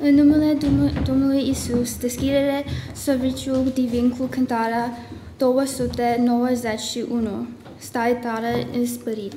În numele Domnului Isus, deschidere serviciul divin cu cântarea 291. Stai tare în spirit.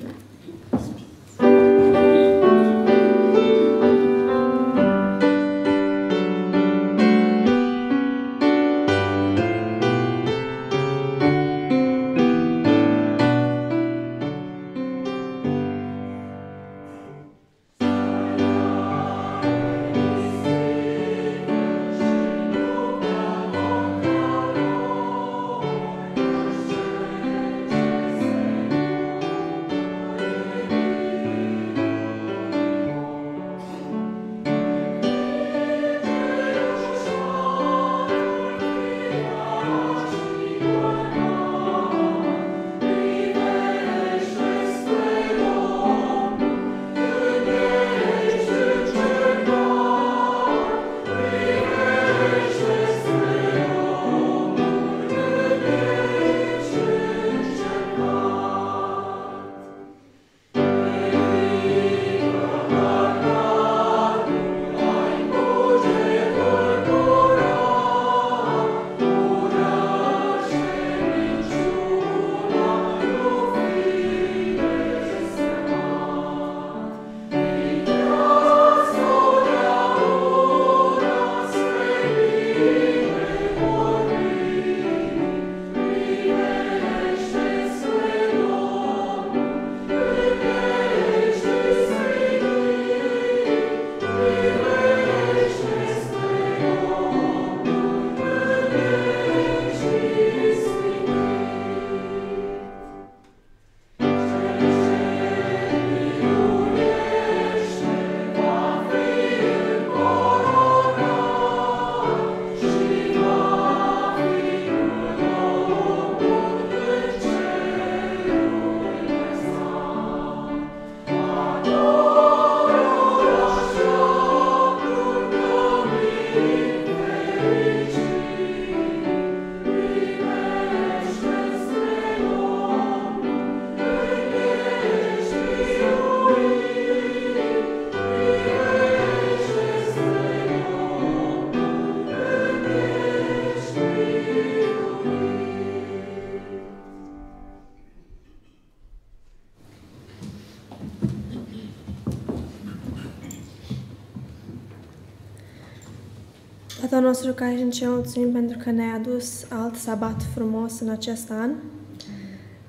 nostru care ești în ce mulțumim pentru că ne-ai adus alt sabat frumos în acest an.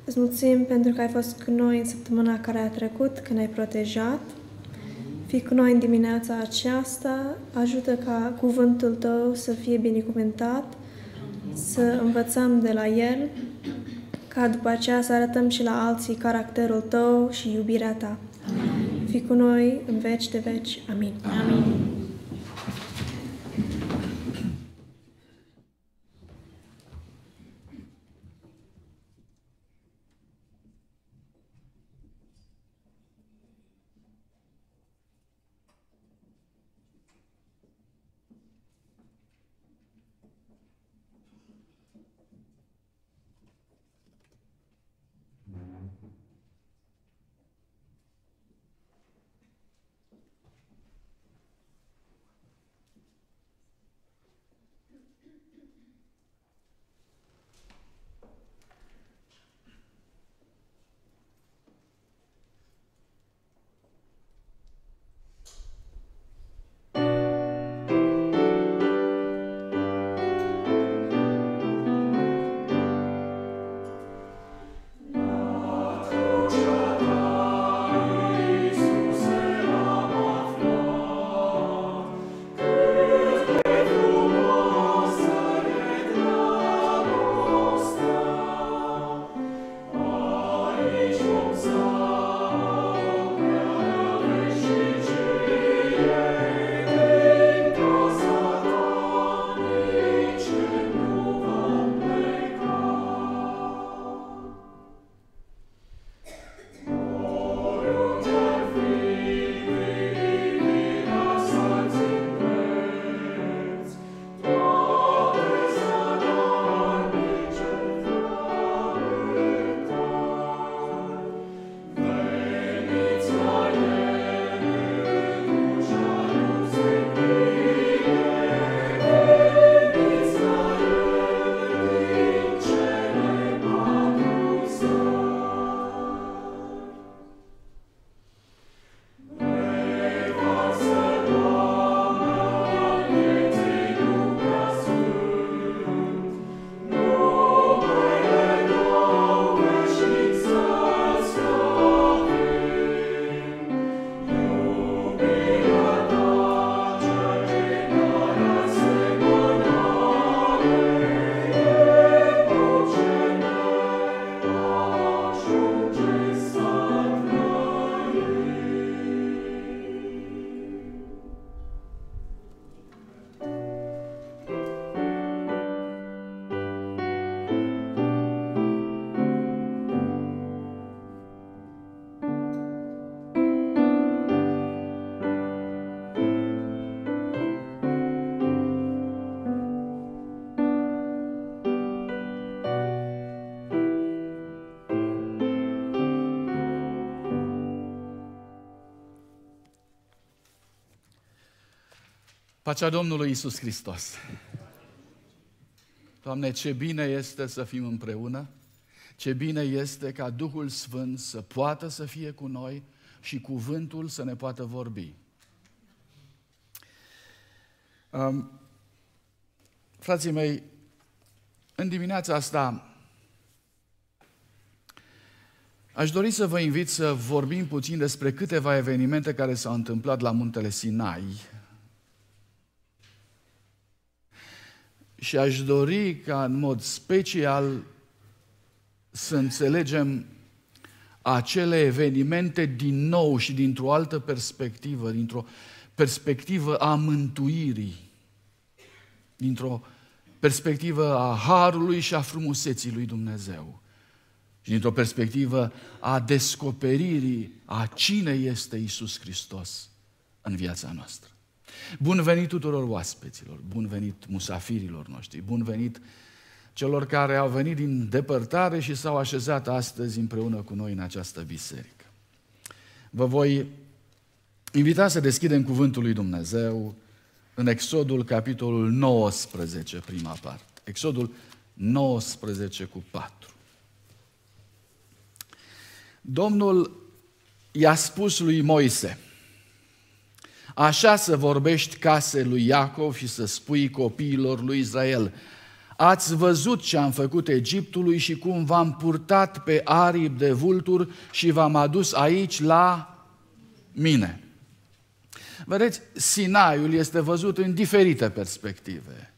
Îți mulțumim pentru că ai fost cu noi în săptămâna care a trecut, că ne-ai protejat. Fii cu noi în dimineața aceasta, ajută ca cuvântul tău să fie binecuvântat, să învățăm de la el, ca după aceea să arătăm și la alții caracterul tău și iubirea ta. Amin. Fii cu noi în veci de veci. Amin. Amin. Pacea Domnului Isus Hristos. Doamne, ce bine este să fim împreună, ce bine este ca Duhul Sfânt să poată să fie cu noi și cuvântul să ne poată vorbi. Um, frații mei, în dimineața asta aș dori să vă invit să vorbim puțin despre câteva evenimente care s-au întâmplat la muntele Sinai și aș dori ca în mod special să înțelegem acele evenimente din nou și dintr-o altă perspectivă, dintr-o perspectivă a mântuirii, dintr-o perspectivă a harului și a frumuseții lui Dumnezeu și dintr-o perspectivă a descoperirii a cine este Isus Hristos în viața noastră. Bun venit tuturor oaspeților, bun venit musafirilor noștri, bun venit celor care au venit din depărtare și s-au așezat astăzi împreună cu noi în această biserică. Vă voi invita să deschidem Cuvântul lui Dumnezeu în Exodul, capitolul 19, prima parte. Exodul 19 cu 4. Domnul i-a spus lui Moise, Așa să vorbești case lui Iacov și să spui copiilor lui Israel, ați văzut ce am făcut Egiptului și cum v-am purtat pe aripi de vulturi și v-am adus aici la mine. Vedeți, Sinaiul este văzut în diferite perspective.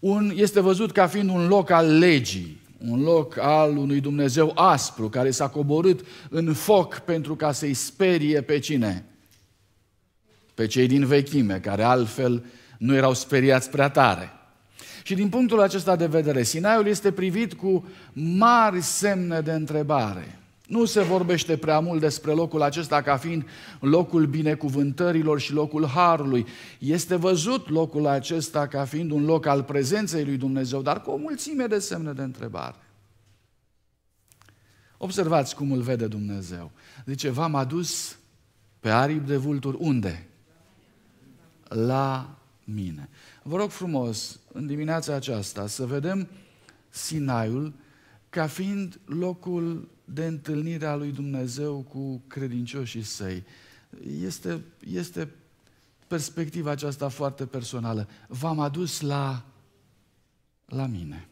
Un, este văzut ca fiind un loc al legii, un loc al unui Dumnezeu aspru, care s-a coborât în foc pentru ca să-i sperie pe cine? pe cei din vechime, care altfel nu erau speriați prea tare. Și din punctul acesta de vedere, Sinaiul este privit cu mari semne de întrebare. Nu se vorbește prea mult despre locul acesta ca fiind locul binecuvântărilor și locul harului. Este văzut locul acesta ca fiind un loc al prezenței lui Dumnezeu, dar cu o mulțime de semne de întrebare. Observați cum îl vede Dumnezeu. Zice, v-am adus pe aripi de vulturi unde? la mine. Vă rog frumos, în dimineața aceasta, să vedem Sinaiul ca fiind locul de întâlnire a lui Dumnezeu cu credincioșii săi. Este, este perspectiva aceasta foarte personală. V-am adus la, la mine.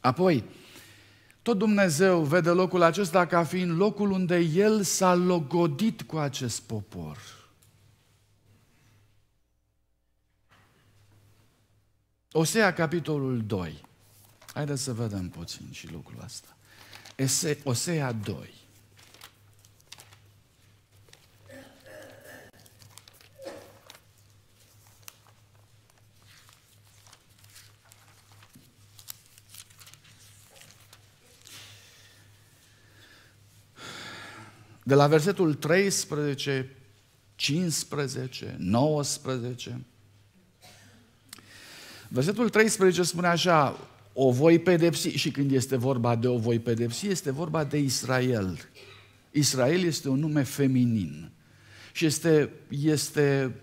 Apoi, tot Dumnezeu vede locul acesta ca fiind locul unde El s-a logodit cu acest popor. Osea, capitolul 2. Haideți să vedem puțin și lucrul ăsta. Osea 2. de la versetul 13, 15, 19. Versetul 13 spune așa, o voi pedepsi, și când este vorba de o voi pedepsi, este vorba de Israel. Israel este un nume feminin și este, este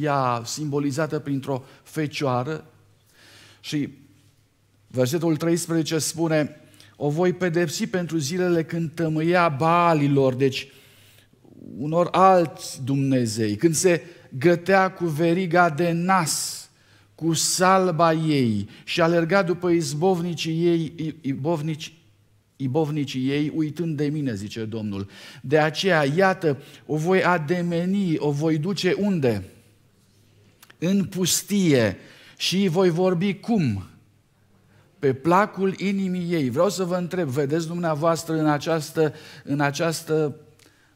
ea simbolizată printr-o fecioară și versetul 13 spune o voi pedepsi pentru zilele când tămâia balilor, deci unor alți Dumnezei, când se gătea cu veriga de nas, cu salba ei și alerga după izbovnicii ei, izbovnici, ibovnicii ei, uitând de mine, zice Domnul. De aceea, iată, o voi ademeni, o voi duce unde? În pustie și voi vorbi cum? pe placul inimii ei. Vreau să vă întreb, vedeți dumneavoastră în această, în această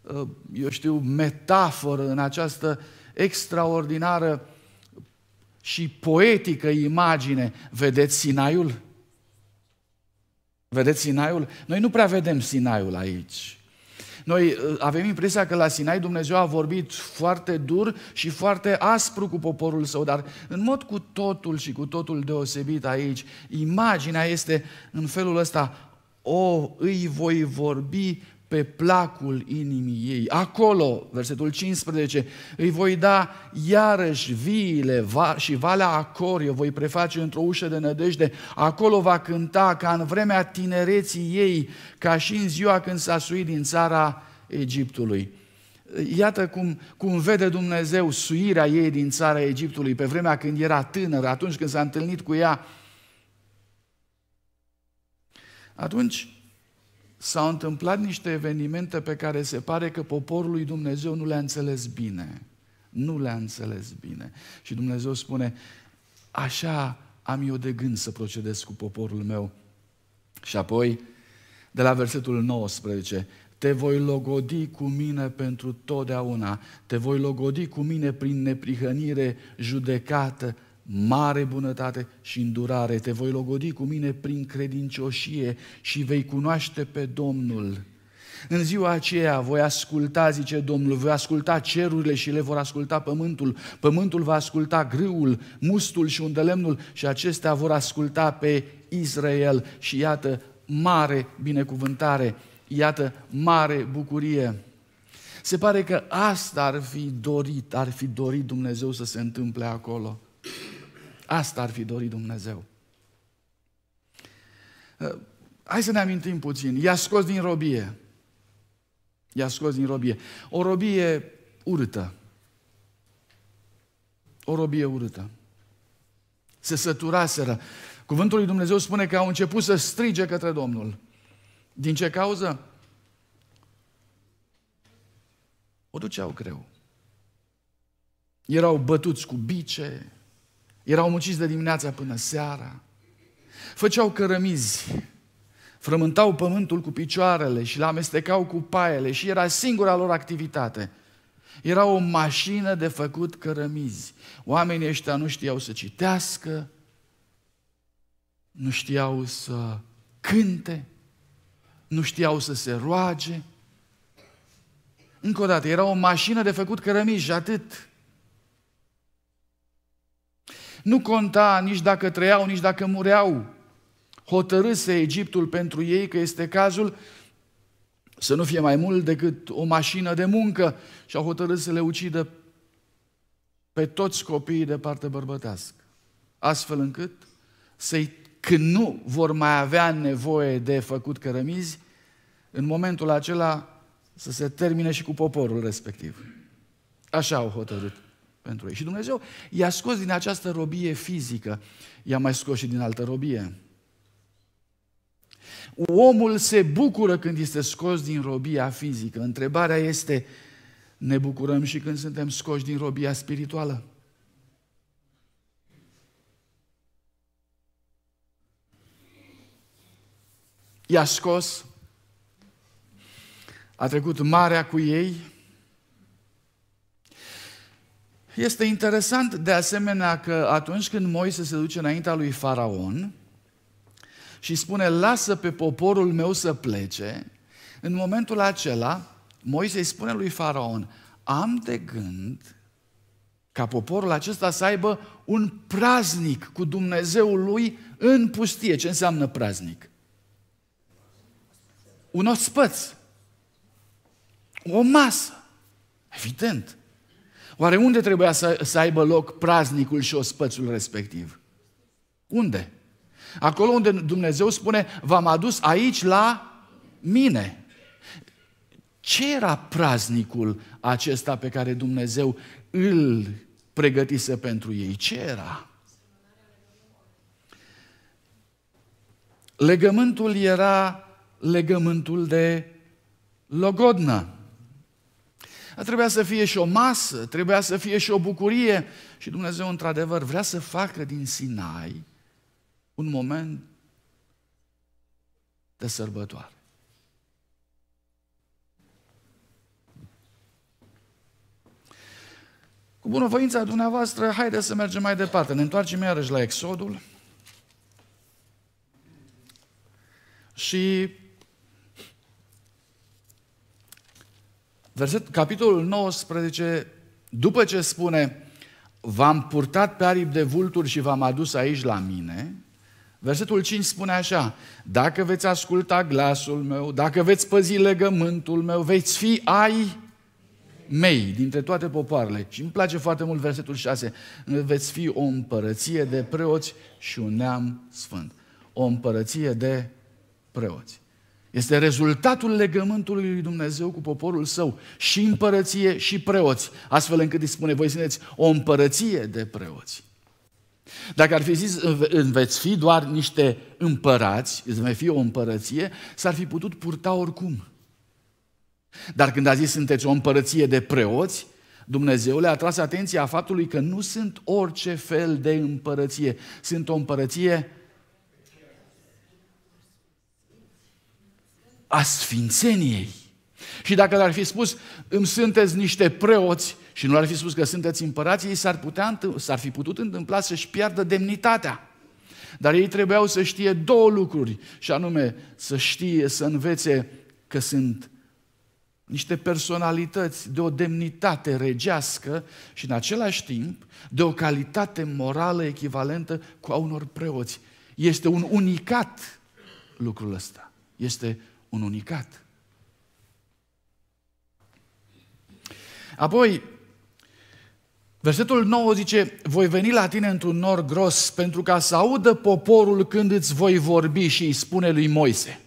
uh, eu știu, metaforă, în această extraordinară și poetică imagine, vedeți Sinaiul? Vedeți Sinaiul? Noi nu prea vedem Sinaiul aici. Noi uh, avem impresia că la Sinai Dumnezeu a vorbit foarte dur și foarte aspru cu poporul său, dar în mod cu totul și cu totul deosebit aici, imaginea este în felul ăsta, o, îi voi vorbi pe placul inimii ei. Acolo, versetul 15, îi voi da iarăși viile și valea acori, o voi preface într-o ușă de nădejde, acolo va cânta ca în vremea tinereții ei, ca și în ziua când s-a suit din țara Egiptului. Iată cum, cum vede Dumnezeu suirea ei din țara Egiptului pe vremea când era tânără, atunci când s-a întâlnit cu ea. Atunci, s-au întâmplat niște evenimente pe care se pare că poporul lui Dumnezeu nu le-a înțeles bine. Nu le-a înțeles bine. Și Dumnezeu spune, așa am eu de gând să procedez cu poporul meu. Și apoi, de la versetul 19, te voi logodi cu mine pentru totdeauna, te voi logodi cu mine prin neprihănire, judecată, mare bunătate și îndurare. Te voi logodi cu mine prin credincioșie și vei cunoaște pe Domnul. În ziua aceea voi asculta, zice Domnul, voi asculta cerurile și le vor asculta pământul, pământul va asculta grâul, mustul și undelemnul și acestea vor asculta pe Israel. Și iată, mare binecuvântare, iată, mare bucurie. Se pare că asta ar fi dorit, ar fi dorit Dumnezeu să se întâmple acolo. Asta ar fi dorit Dumnezeu. Ă, hai să ne amintim puțin. I-a scos din robie. I-a scos din robie. O robie urâtă. O robie urâtă. Se săturaseră. Cuvântul lui Dumnezeu spune că au început să strige către Domnul. Din ce cauză? O duceau greu. Erau bătuți cu bice, erau munciți de dimineața până seara. Făceau cărămizi, frământau pământul cu picioarele și l amestecau cu paiele și era singura lor activitate. Era o mașină de făcut cărămizi. Oamenii ăștia nu știau să citească, nu știau să cânte, nu știau să se roage. Încă o dată, era o mașină de făcut cărămizi și atât. Nu conta nici dacă trăiau, nici dacă mureau. Hotărâse Egiptul pentru ei că este cazul să nu fie mai mult decât o mașină de muncă și au hotărât să le ucidă pe toți copiii de parte bărbătească. Astfel încât să-i, când nu vor mai avea nevoie de făcut cărămizi, în momentul acela să se termine și cu poporul respectiv. Așa au hotărât pentru ei. Și Dumnezeu i-a scos din această robie fizică, i-a mai scos și din altă robie. Omul se bucură când este scos din robia fizică. Întrebarea este, ne bucurăm și când suntem scoși din robia spirituală? I-a scos, a trecut marea cu ei, este interesant de asemenea că atunci când Moise se duce înaintea lui Faraon și spune, lasă pe poporul meu să plece, în momentul acela, Moise îi spune lui Faraon, am de gând ca poporul acesta să aibă un praznic cu Dumnezeul lui în pustie. Ce înseamnă praznic? Un ospăț. O masă. Evident. Oare unde trebuia să, să aibă loc praznicul și ospățul respectiv? Unde? Acolo unde Dumnezeu spune, v-am adus aici la mine. Ce era praznicul acesta pe care Dumnezeu îl pregătise pentru ei? Ce era? Legământul era legământul de logodnă. Dar trebuia să fie și o masă, trebuia să fie și o bucurie. Și Dumnezeu, într-adevăr, vrea să facă din Sinai un moment de sărbătoare. Cu bunăvoința dumneavoastră, haideți să mergem mai departe. Ne întoarcem iarăși la Exodul. Și Verset, capitolul 19, după ce spune v-am purtat pe aripi de vulturi și v-am adus aici la mine, versetul 5 spune așa, dacă veți asculta glasul meu, dacă veți păzi legământul meu, veți fi ai mei dintre toate popoarele. Și îmi place foarte mult versetul 6, veți fi o împărăție de preoți și un neam sfânt. O împărăție de preoți. Este rezultatul legământului lui Dumnezeu cu poporul său și împărăție și preoți, astfel încât îi spune, voi sineți o împărăție de preoți. Dacă ar fi zis, veți fi doar niște împărați, vei fi o împărăție, s-ar fi putut purta oricum. Dar când a zis, sunteți o împărăție de preoți, Dumnezeu le-a tras atenția a faptului că nu sunt orice fel de împărăție, sunt o împărăție a sfințeniei. Și dacă le-ar fi spus, îmi sunteți niște preoți și nu le-ar fi spus că sunteți împărați, ei s-ar, putea, s-ar fi putut întâmpla să-și piardă demnitatea. Dar ei trebuiau să știe două lucruri, și anume să știe, să învețe că sunt niște personalități de o demnitate regească și în același timp de o calitate morală echivalentă cu a unor preoți. Este un unicat lucrul ăsta. Este un unicat. Apoi, versetul 9 zice, voi veni la tine într-un nor gros pentru ca să audă poporul când îți voi vorbi și îi spune lui Moise.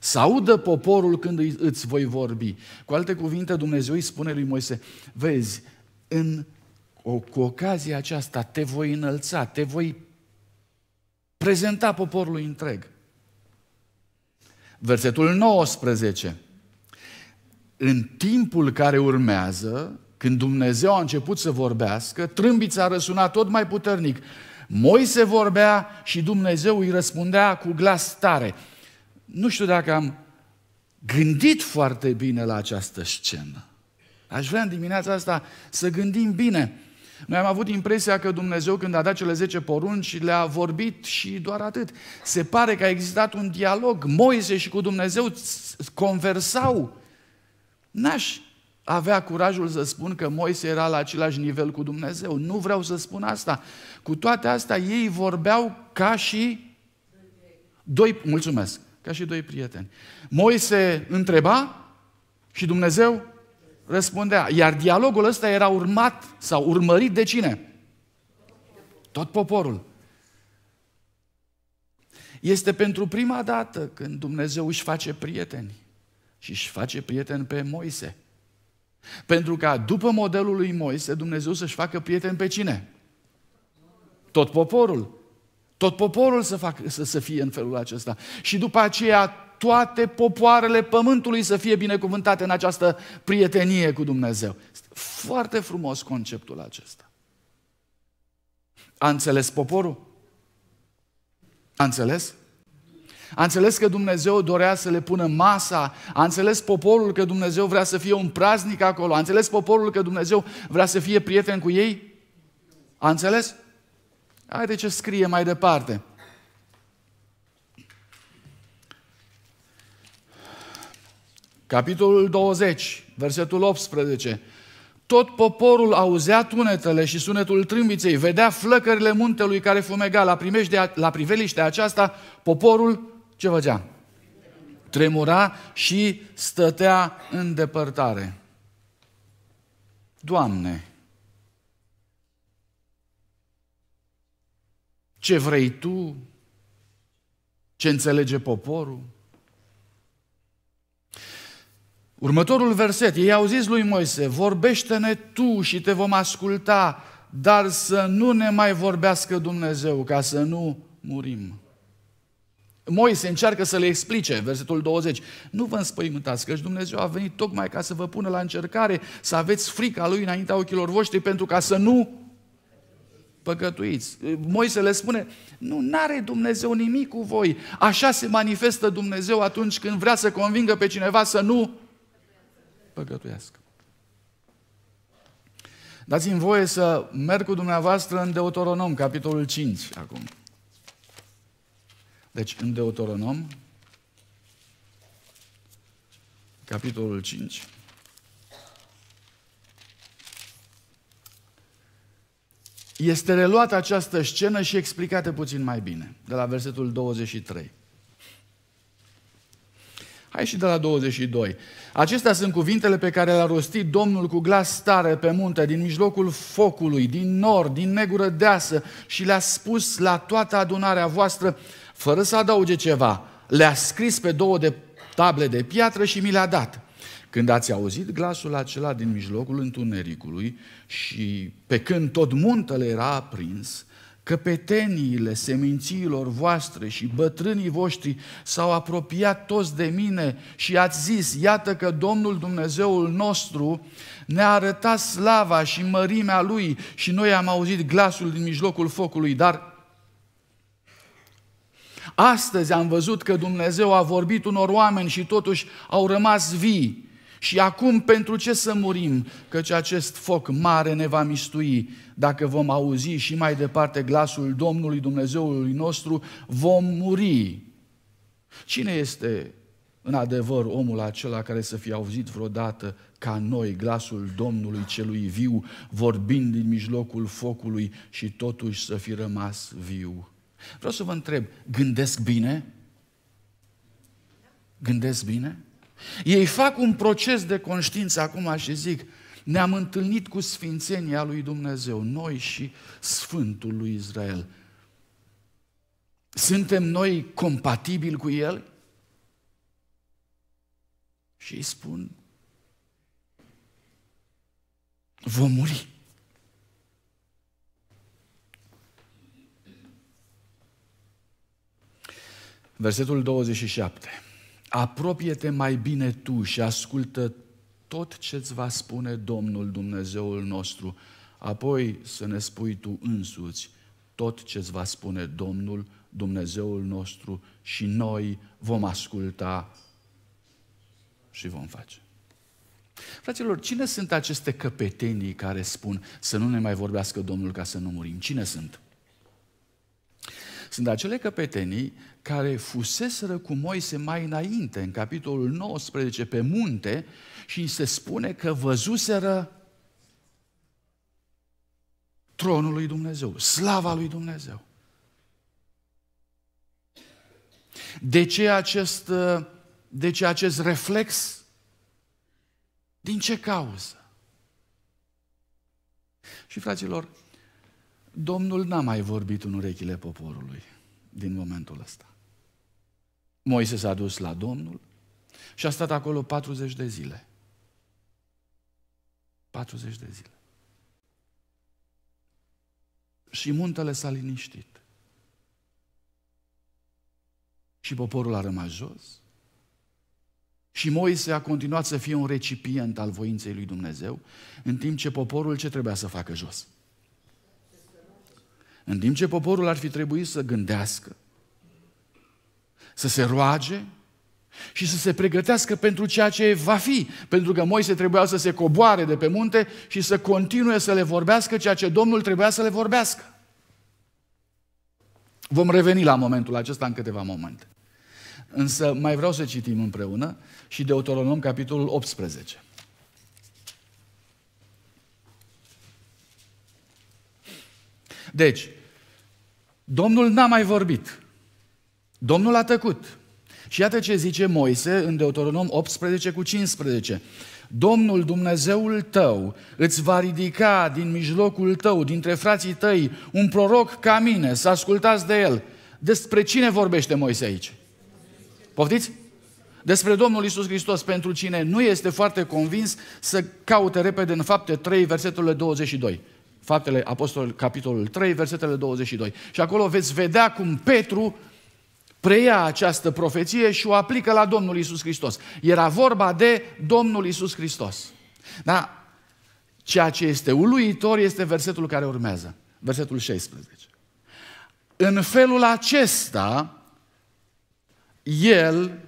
Să audă poporul când îți voi vorbi. Cu alte cuvinte, Dumnezeu îi spune lui Moise, vezi, în, o, cu ocazia aceasta te voi înălța, te voi prezenta poporului întreg. Versetul 19. În timpul care urmează, când Dumnezeu a început să vorbească, trâmbița a răsunat tot mai puternic. Moise vorbea și Dumnezeu îi răspundea cu glas tare. Nu știu dacă am gândit foarte bine la această scenă. Aș vrea în dimineața asta să gândim bine noi am avut impresia că Dumnezeu, când a dat cele 10 porunci, le-a vorbit și doar atât. Se pare că a existat un dialog. Moise și cu Dumnezeu conversau. N-aș avea curajul să spun că Moise era la același nivel cu Dumnezeu. Nu vreau să spun asta. Cu toate astea, ei vorbeau ca și doi, mulțumesc, ca și doi prieteni. Moise întreba și Dumnezeu răspundea. Iar dialogul ăsta era urmat sau urmărit de cine? Tot poporul. Este pentru prima dată când Dumnezeu își face prieteni și își face prieteni pe Moise. Pentru ca după modelul lui Moise, Dumnezeu să-și facă prieteni pe cine? Tot poporul. Tot poporul să, fac, să, să fie în felul acesta. Și după aceea toate popoarele pământului să fie binecuvântate în această prietenie cu Dumnezeu. foarte frumos conceptul acesta. A înțeles poporul? A înțeles? A înțeles că Dumnezeu dorea să le pună masa, a înțeles poporul că Dumnezeu vrea să fie un praznic acolo, a înțeles poporul că Dumnezeu vrea să fie prieten cu ei? A înțeles? Haide ce scrie mai departe. capitolul 20, versetul 18. Tot poporul auzea tunetele și sunetul trâmbiței, vedea flăcările muntelui care fumega. La, primejdea, la priveliștea aceasta, poporul ce făcea? Tremura și stătea în depărtare. Doamne, ce vrei Tu, ce înțelege poporul, Următorul verset, ei au zis lui Moise, vorbește-ne tu și te vom asculta, dar să nu ne mai vorbească Dumnezeu, ca să nu murim. Moise încearcă să le explice, versetul 20, nu vă înspăimântați, căci Dumnezeu a venit tocmai ca să vă pună la încercare, să aveți frica Lui înaintea ochilor voștri, pentru ca să nu păcătuiți. Moise le spune, nu are Dumnezeu nimic cu voi, așa se manifestă Dumnezeu atunci când vrea să convingă pe cineva să nu păcătuiască. Dați-mi voie să merg cu dumneavoastră în Deuteronom, capitolul 5, acum. Deci, în Deuteronom, capitolul 5. Este reluată această scenă și explicată puțin mai bine, de la versetul 23. Hai și de la 22. Acestea sunt cuvintele pe care le-a rostit Domnul cu glas tare pe munte, din mijlocul focului, din nor, din negură deasă și le-a spus la toată adunarea voastră, fără să adauge ceva, le-a scris pe două de table de piatră și mi le-a dat. Când ați auzit glasul acela din mijlocul întunericului și pe când tot muntele era aprins, căpeteniile semințiilor voastre și bătrânii voștri s-au apropiat toți de mine și ați zis, iată că Domnul Dumnezeul nostru ne-a arătat slava și mărimea Lui și noi am auzit glasul din mijlocul focului, dar Astăzi am văzut că Dumnezeu a vorbit unor oameni și totuși au rămas vii. Și acum pentru ce să murim? Căci acest foc mare ne va mistui. Dacă vom auzi și mai departe glasul Domnului Dumnezeului nostru, vom muri. Cine este în adevăr omul acela care să fie auzit vreodată ca noi glasul Domnului celui viu, vorbind din mijlocul focului și totuși să fi rămas viu? Vreau să vă întreb, gândesc bine? Gândesc bine? Ei fac un proces de conștiință acum și zic, ne-am întâlnit cu sfințenia lui Dumnezeu, noi și Sfântul lui Israel. Suntem noi compatibili cu El? Și îi spun, vom muri. Versetul 27. Apropie-te mai bine tu și ascultă tot ce îți va spune Domnul Dumnezeul nostru, apoi să ne spui tu însuți tot ce îți va spune Domnul Dumnezeul nostru și noi vom asculta și vom face. Fraților, cine sunt aceste căpetenii care spun să nu ne mai vorbească Domnul ca să nu murim? Cine sunt? sunt acele căpetenii care fuseseră cu Moise mai înainte, în capitolul 19, pe munte, și se spune că văzuseră tronul lui Dumnezeu, slava lui Dumnezeu. De ce acest, de ce acest reflex? Din ce cauză? Și, fraților, Domnul n-a mai vorbit în urechile poporului din momentul ăsta. Moise s-a dus la Domnul și a stat acolo 40 de zile. 40 de zile. Și muntele s-a liniștit. Și poporul a rămas jos. Și Moise a continuat să fie un recipient al voinței lui Dumnezeu, în timp ce poporul ce trebuia să facă jos? În timp ce poporul ar fi trebuit să gândească, să se roage și să se pregătească pentru ceea ce va fi, pentru că Moise trebuia să se coboare de pe munte și să continue să le vorbească ceea ce Domnul trebuia să le vorbească. Vom reveni la momentul acesta în câteva momente. Însă mai vreau să citim împreună și Deuteronom capitolul 18. Deci, Domnul n-a mai vorbit. Domnul a tăcut. Și iată ce zice Moise în Deuteronom 18 cu 15. Domnul Dumnezeul tău îți va ridica din mijlocul tău, dintre frații tăi, un proroc ca mine, să ascultați de el. Despre cine vorbește Moise aici? Poftiți? Despre Domnul Isus Hristos, pentru cine nu este foarte convins să caute repede în fapte 3, versetul 22. Faptele Apostolului, capitolul 3, versetele 22. Și acolo veți vedea cum Petru preia această profeție și o aplică la Domnul Isus Hristos. Era vorba de Domnul Isus Hristos. Da? Ceea ce este uluitor este versetul care urmează, versetul 16. În felul acesta, el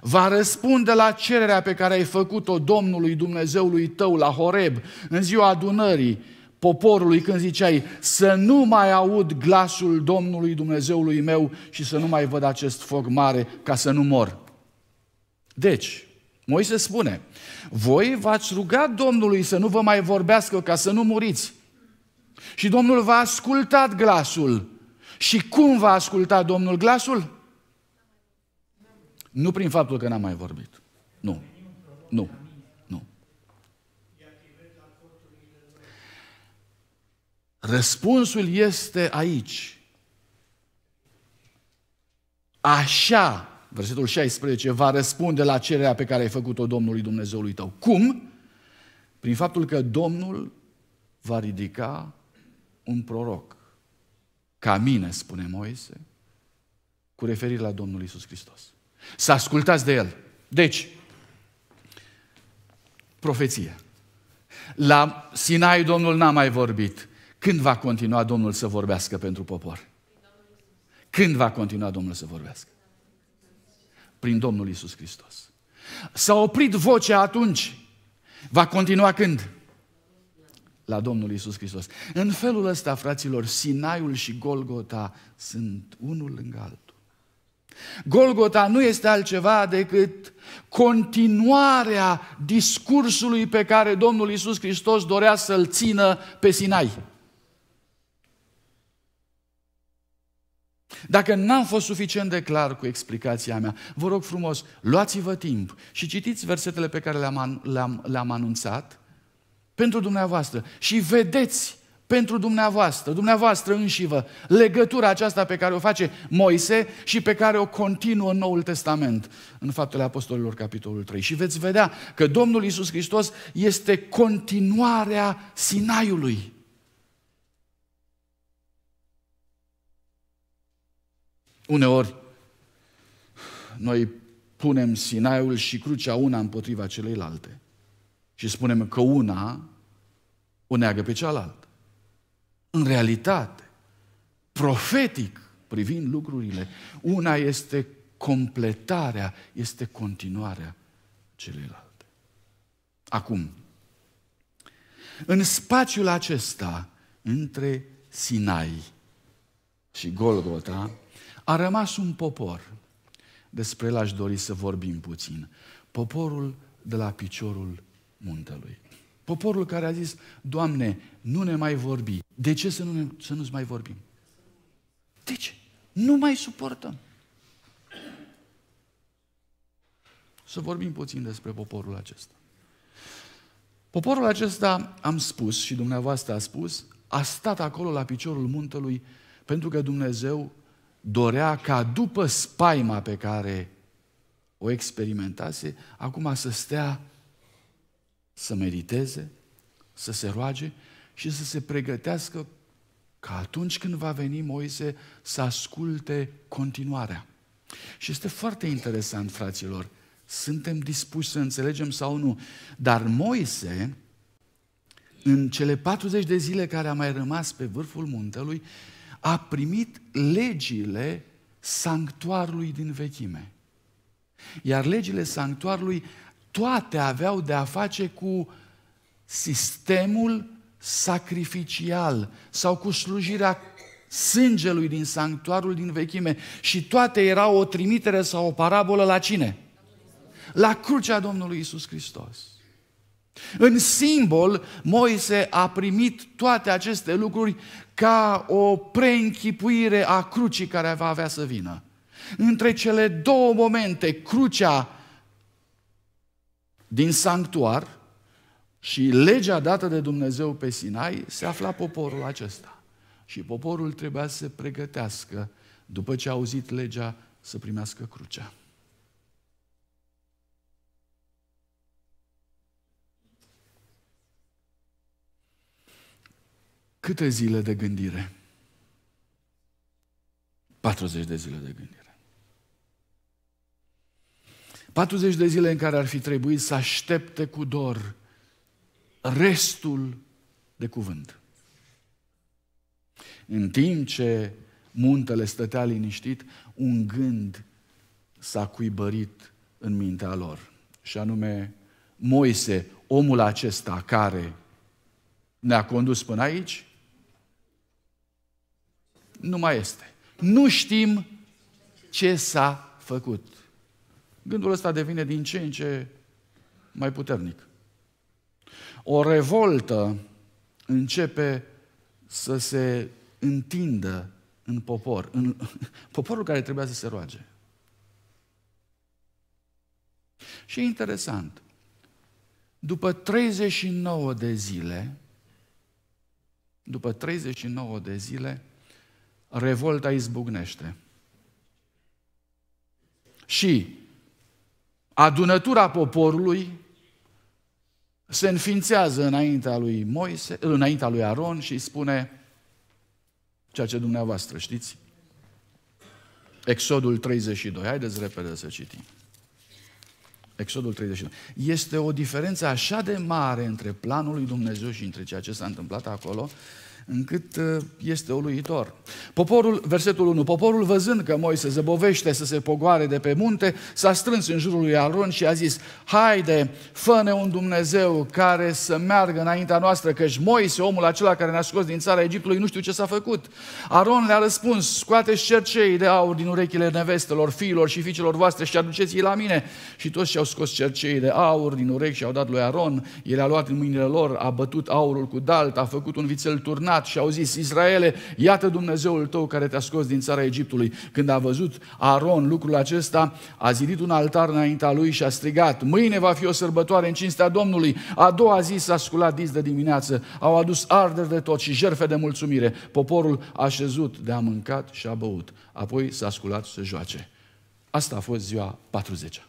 va răspunde la cererea pe care ai făcut-o Domnului Dumnezeului tău la Horeb, în ziua adunării, poporului când ziceai să nu mai aud glasul Domnului Dumnezeului meu și să nu mai văd acest foc mare ca să nu mor. Deci, Moise spune, voi v-ați rugat Domnului să nu vă mai vorbească ca să nu muriți. Și Domnul v-a ascultat glasul. Și cum v-a ascultat Domnul glasul? Nu prin faptul că n-a mai vorbit. Nu. Nu. Răspunsul este aici. Așa, versetul 16, va răspunde la cererea pe care ai făcut-o Domnului Dumnezeului tău. Cum? Prin faptul că Domnul va ridica un proroc, ca mine, spune Moise, cu referire la Domnul Isus Hristos. Să ascultați de El. Deci, profeție. La Sinai Domnul n-a mai vorbit. Când va continua Domnul să vorbească pentru popor? Când va continua Domnul să vorbească? Prin Domnul Isus Hristos. S-a oprit vocea atunci. Va continua când? La Domnul Isus Hristos. În felul ăsta, fraților, Sinaiul și Golgota sunt unul lângă altul. Golgota nu este altceva decât continuarea discursului pe care Domnul Isus Hristos dorea să-l țină pe Sinai. Dacă n-am fost suficient de clar cu explicația mea, vă rog frumos, luați-vă timp și citiți versetele pe care le-am, le-am, le-am anunțat pentru dumneavoastră și vedeți pentru dumneavoastră, dumneavoastră înșivă, legătura aceasta pe care o face Moise și pe care o continuă în Noul Testament, în Faptele Apostolilor, capitolul 3. Și veți vedea că Domnul Isus Hristos este continuarea Sinaiului. Uneori, noi punem Sinaiul și crucea una împotriva celeilalte și spunem că una o neagă pe cealaltă. În realitate, profetic privind lucrurile, una este completarea, este continuarea celelalte. Acum, în spațiul acesta, între Sinai și Golgota, a rămas un popor, despre el aș dori să vorbim puțin, poporul de la piciorul muntelui. Poporul care a zis, Doamne, nu ne mai vorbi. De ce să, nu ne, să nu-ți mai vorbim? De ce? Nu mai suportăm. Să vorbim puțin despre poporul acesta. Poporul acesta, am spus și dumneavoastră a spus, a stat acolo la piciorul muntelui pentru că Dumnezeu dorea ca după spaima pe care o experimentase, acum să stea, să mediteze, să se roage și să se pregătească ca atunci când va veni Moise să asculte continuarea. Și este foarte interesant, fraților, suntem dispuși să înțelegem sau nu, dar Moise, în cele 40 de zile care a mai rămas pe vârful muntelui, a primit legile sanctuarului din vechime. Iar legile sanctuarului toate aveau de a face cu sistemul sacrificial sau cu slujirea sângelui din sanctuarul din vechime și toate erau o trimitere sau o parabolă la cine? La crucea Domnului Isus Hristos. În simbol, Moise a primit toate aceste lucruri ca o preînchipuire a crucii care va avea să vină. Între cele două momente, crucea din sanctuar și legea dată de Dumnezeu pe Sinai, se afla poporul acesta. Și poporul trebuia să se pregătească, după ce a auzit legea, să primească crucea. Câte zile de gândire? 40 de zile de gândire. 40 de zile în care ar fi trebuit să aștepte cu dor restul de cuvânt. În timp ce muntele stătea liniștit, un gând s-a cuibărit în mintea lor. Și anume, Moise, omul acesta care ne-a condus până aici, nu mai este. Nu știm ce s-a făcut. Gândul ăsta devine din ce în ce mai puternic. O revoltă începe să se întindă în popor, în poporul care trebuia să se roage. Și e interesant, după 39 de zile, după 39 de zile, revolta izbucnește. Și adunătura poporului se înființează înaintea lui, Moise, înaintea lui Aron și îi spune ceea ce dumneavoastră știți. Exodul 32. Haideți repede să citim. Exodul 32. Este o diferență așa de mare între planul lui Dumnezeu și între ceea ce s-a întâmplat acolo, încât uh, este uluitor. Poporul, versetul 1, poporul văzând că Moise zăbovește să se pogoare de pe munte, s-a strâns în jurul lui Aron și a zis, haide, fă-ne un Dumnezeu care să meargă înaintea noastră, căci Moise, omul acela care ne-a scos din țara Egiptului, nu știu ce s-a făcut. Aron le-a răspuns, scoateți cercei de aur din urechile nevestelor, fiilor și fiicelor voastre și aduceți-i la mine. Și toți și-au scos cercei de aur din urechi și au dat lui Aron, el a luat în mâinile lor, a bătut aurul cu dalt, a făcut un vițel turnat, mânat și au zis, Israele, iată Dumnezeul tău care te-a scos din țara Egiptului. Când a văzut Aron lucrul acesta, a zidit un altar înaintea lui și a strigat, mâine va fi o sărbătoare în cinstea Domnului. A doua zi s-a sculat dis de dimineață, au adus arderi de tot și jerfe de mulțumire. Poporul a șezut de a mâncat și a băut. Apoi s-a sculat să joace. Asta a fost ziua 40 -a.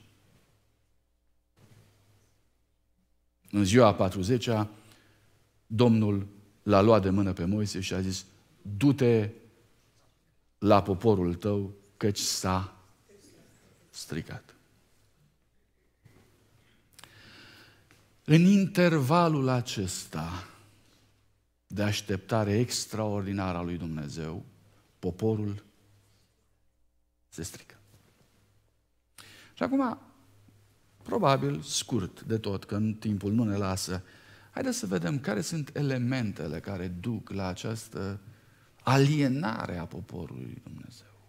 În ziua 40 -a, Domnul l-a luat de mână pe Moise și a zis, du-te la poporul tău, căci s-a stricat. În intervalul acesta de așteptare extraordinară a lui Dumnezeu, poporul se strică. Și acum, probabil scurt de tot, că în timpul nu ne lasă, Haideți să vedem care sunt elementele care duc la această alienare a poporului lui Dumnezeu.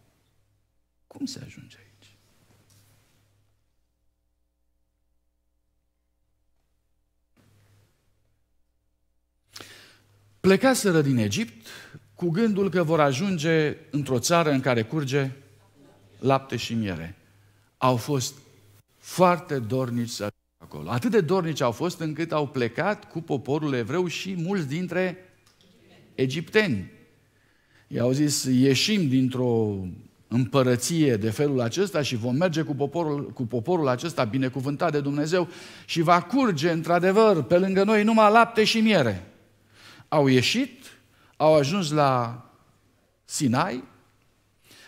Cum se ajunge aici? Plecaseră din Egipt cu gândul că vor ajunge într-o țară în care curge lapte și miere. Au fost foarte dornici să acolo. Atât de dornici au fost încât au plecat cu poporul evreu și mulți dintre egipteni. I-au zis, ieșim dintr-o împărăție de felul acesta și vom merge cu poporul, cu poporul acesta binecuvântat de Dumnezeu și va curge într-adevăr pe lângă noi numai lapte și miere. Au ieșit, au ajuns la Sinai,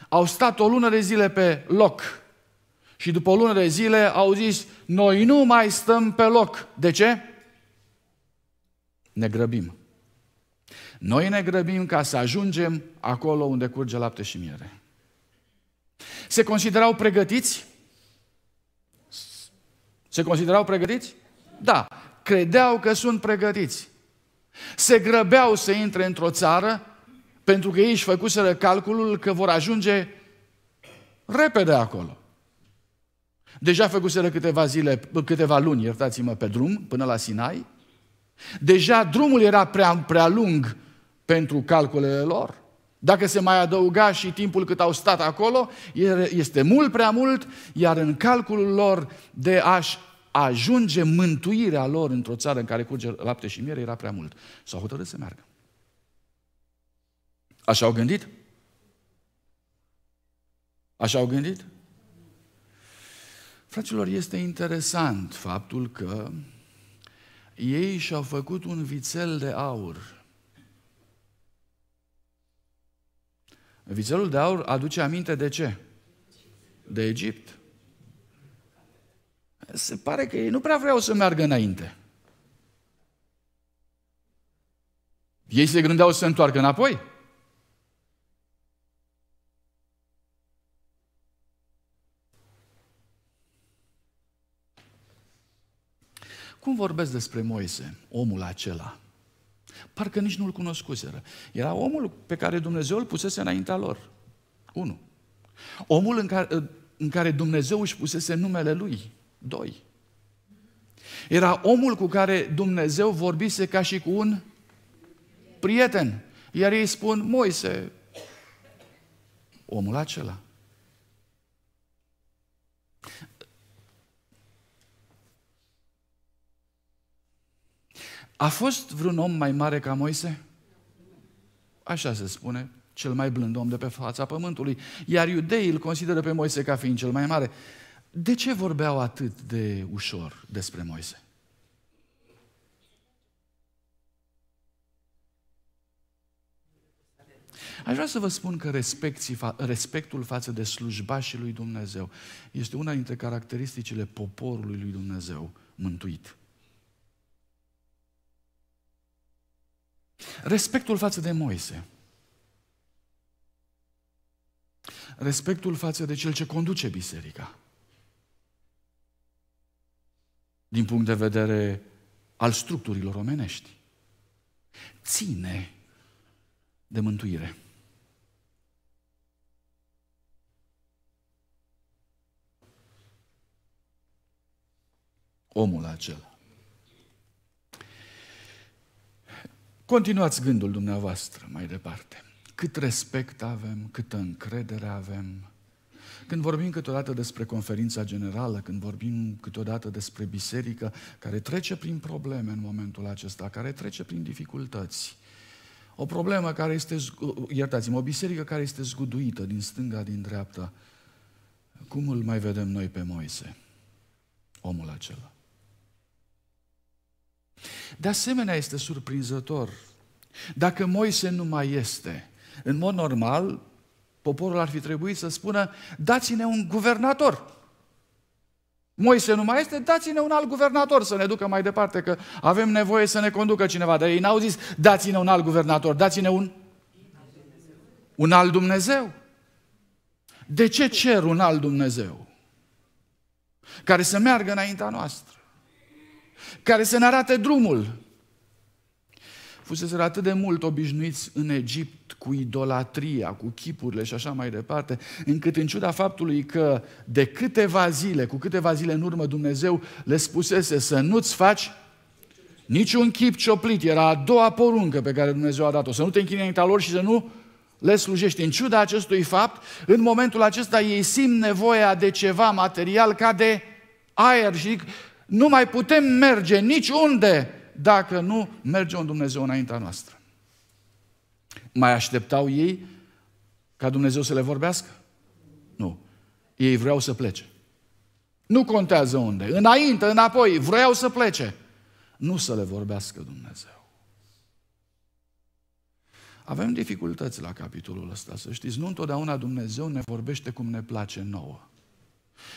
au stat o lună de zile pe loc și după o lună de zile au zis, noi nu mai stăm pe loc. De ce? Ne grăbim. Noi ne grăbim ca să ajungem acolo unde curge lapte și miere. Se considerau pregătiți? Se considerau pregătiți? Da, credeau că sunt pregătiți. Se grăbeau să intre într-o țară pentru că ei își făcuseră calculul că vor ajunge repede acolo. Deja făcuseră câteva zile, câteva luni, iertați-mă, pe drum, până la Sinai. Deja drumul era prea, prea lung pentru calculele lor. Dacă se mai adăuga și timpul cât au stat acolo, este mult prea mult, iar în calculul lor de a-și ajunge mântuirea lor într-o țară în care curge lapte și miere era prea mult. S-au hotărât să meargă. Așa au gândit? Așa au gândit? Fraților, este interesant faptul că ei și-au făcut un vițel de aur. Vițelul de aur aduce aminte de ce? De Egipt. Se pare că ei nu prea vreau să meargă înainte. Ei se gândeau să se întoarcă înapoi. Cum vorbesc despre Moise, omul acela? Parcă nici nu-l cunoscuseră. Era omul pe care Dumnezeu îl pusese înaintea lor. Unu. Omul în care, în care Dumnezeu își pusese numele lui. Doi. Era omul cu care Dumnezeu vorbise ca și cu un prieten. Iar ei spun, Moise, omul acela. A fost vreun om mai mare ca Moise? Așa se spune, cel mai blând om de pe fața pământului. Iar iudeii îl consideră pe Moise ca fiind cel mai mare. De ce vorbeau atât de ușor despre Moise? Aș vrea să vă spun că respectul față de slujbașii lui Dumnezeu este una dintre caracteristicile poporului lui Dumnezeu mântuit. Respectul față de Moise. Respectul față de cel ce conduce biserica. Din punct de vedere al structurilor omenești. Ține de mântuire. Omul acela Continuați gândul dumneavoastră mai departe. Cât respect avem, câtă încredere avem. Când vorbim câteodată despre conferința generală, când vorbim câteodată despre biserică care trece prin probleme în momentul acesta, care trece prin dificultăți, o problemă care este, iertați-mă, o biserică care este zguduită din stânga, din dreapta, cum îl mai vedem noi pe Moise, omul acela? De asemenea, este surprinzător. Dacă Moise nu mai este, în mod normal, poporul ar fi trebuit să spună, dați-ne un guvernator. Moise nu mai este, dați-ne un alt guvernator să ne ducă mai departe, că avem nevoie să ne conducă cineva. Dar ei n-au zis, dați-ne un alt guvernator, dați-ne un... Un alt Dumnezeu. De ce cer un alt Dumnezeu? Care să meargă înaintea noastră care să ne arate drumul. Fuseseră atât de mult obișnuiți în Egipt cu idolatria, cu chipurile și așa mai departe, încât în ciuda faptului că de câteva zile, cu câteva zile în urmă Dumnezeu le spusese să nu-ți faci niciun chip cioplit. Era a doua poruncă pe care Dumnezeu a dat-o. Să nu te închini înaintea lor și să nu le slujești. În ciuda acestui fapt, în momentul acesta ei simt nevoia de ceva material ca de aer și nu mai putem merge niciunde dacă nu merge un Dumnezeu înaintea noastră. Mai așteptau ei ca Dumnezeu să le vorbească? Nu. Ei vreau să plece. Nu contează unde. Înainte, înapoi, vreau să plece. Nu să le vorbească Dumnezeu. Avem dificultăți la capitolul ăsta, să știți. Nu întotdeauna Dumnezeu ne vorbește cum ne place nouă.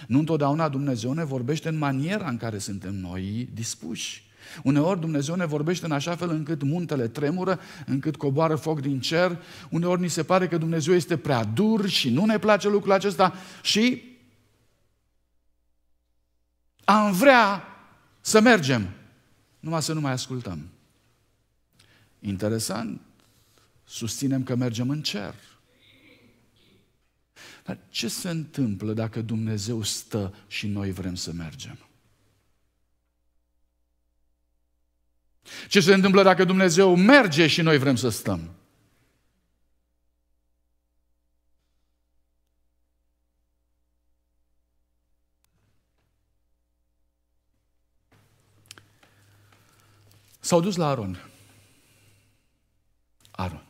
Nu întotdeauna Dumnezeu ne vorbește în maniera în care suntem noi dispuși. Uneori Dumnezeu ne vorbește în așa fel încât muntele tremură, încât coboară foc din cer, uneori ni se pare că Dumnezeu este prea dur și nu ne place lucrul acesta și am vrea să mergem, numai să nu mai ascultăm. Interesant, susținem că mergem în cer. Dar ce se întâmplă dacă Dumnezeu stă și noi vrem să mergem? Ce se întâmplă dacă Dumnezeu merge și noi vrem să stăm? S-au dus la Aron. Aron.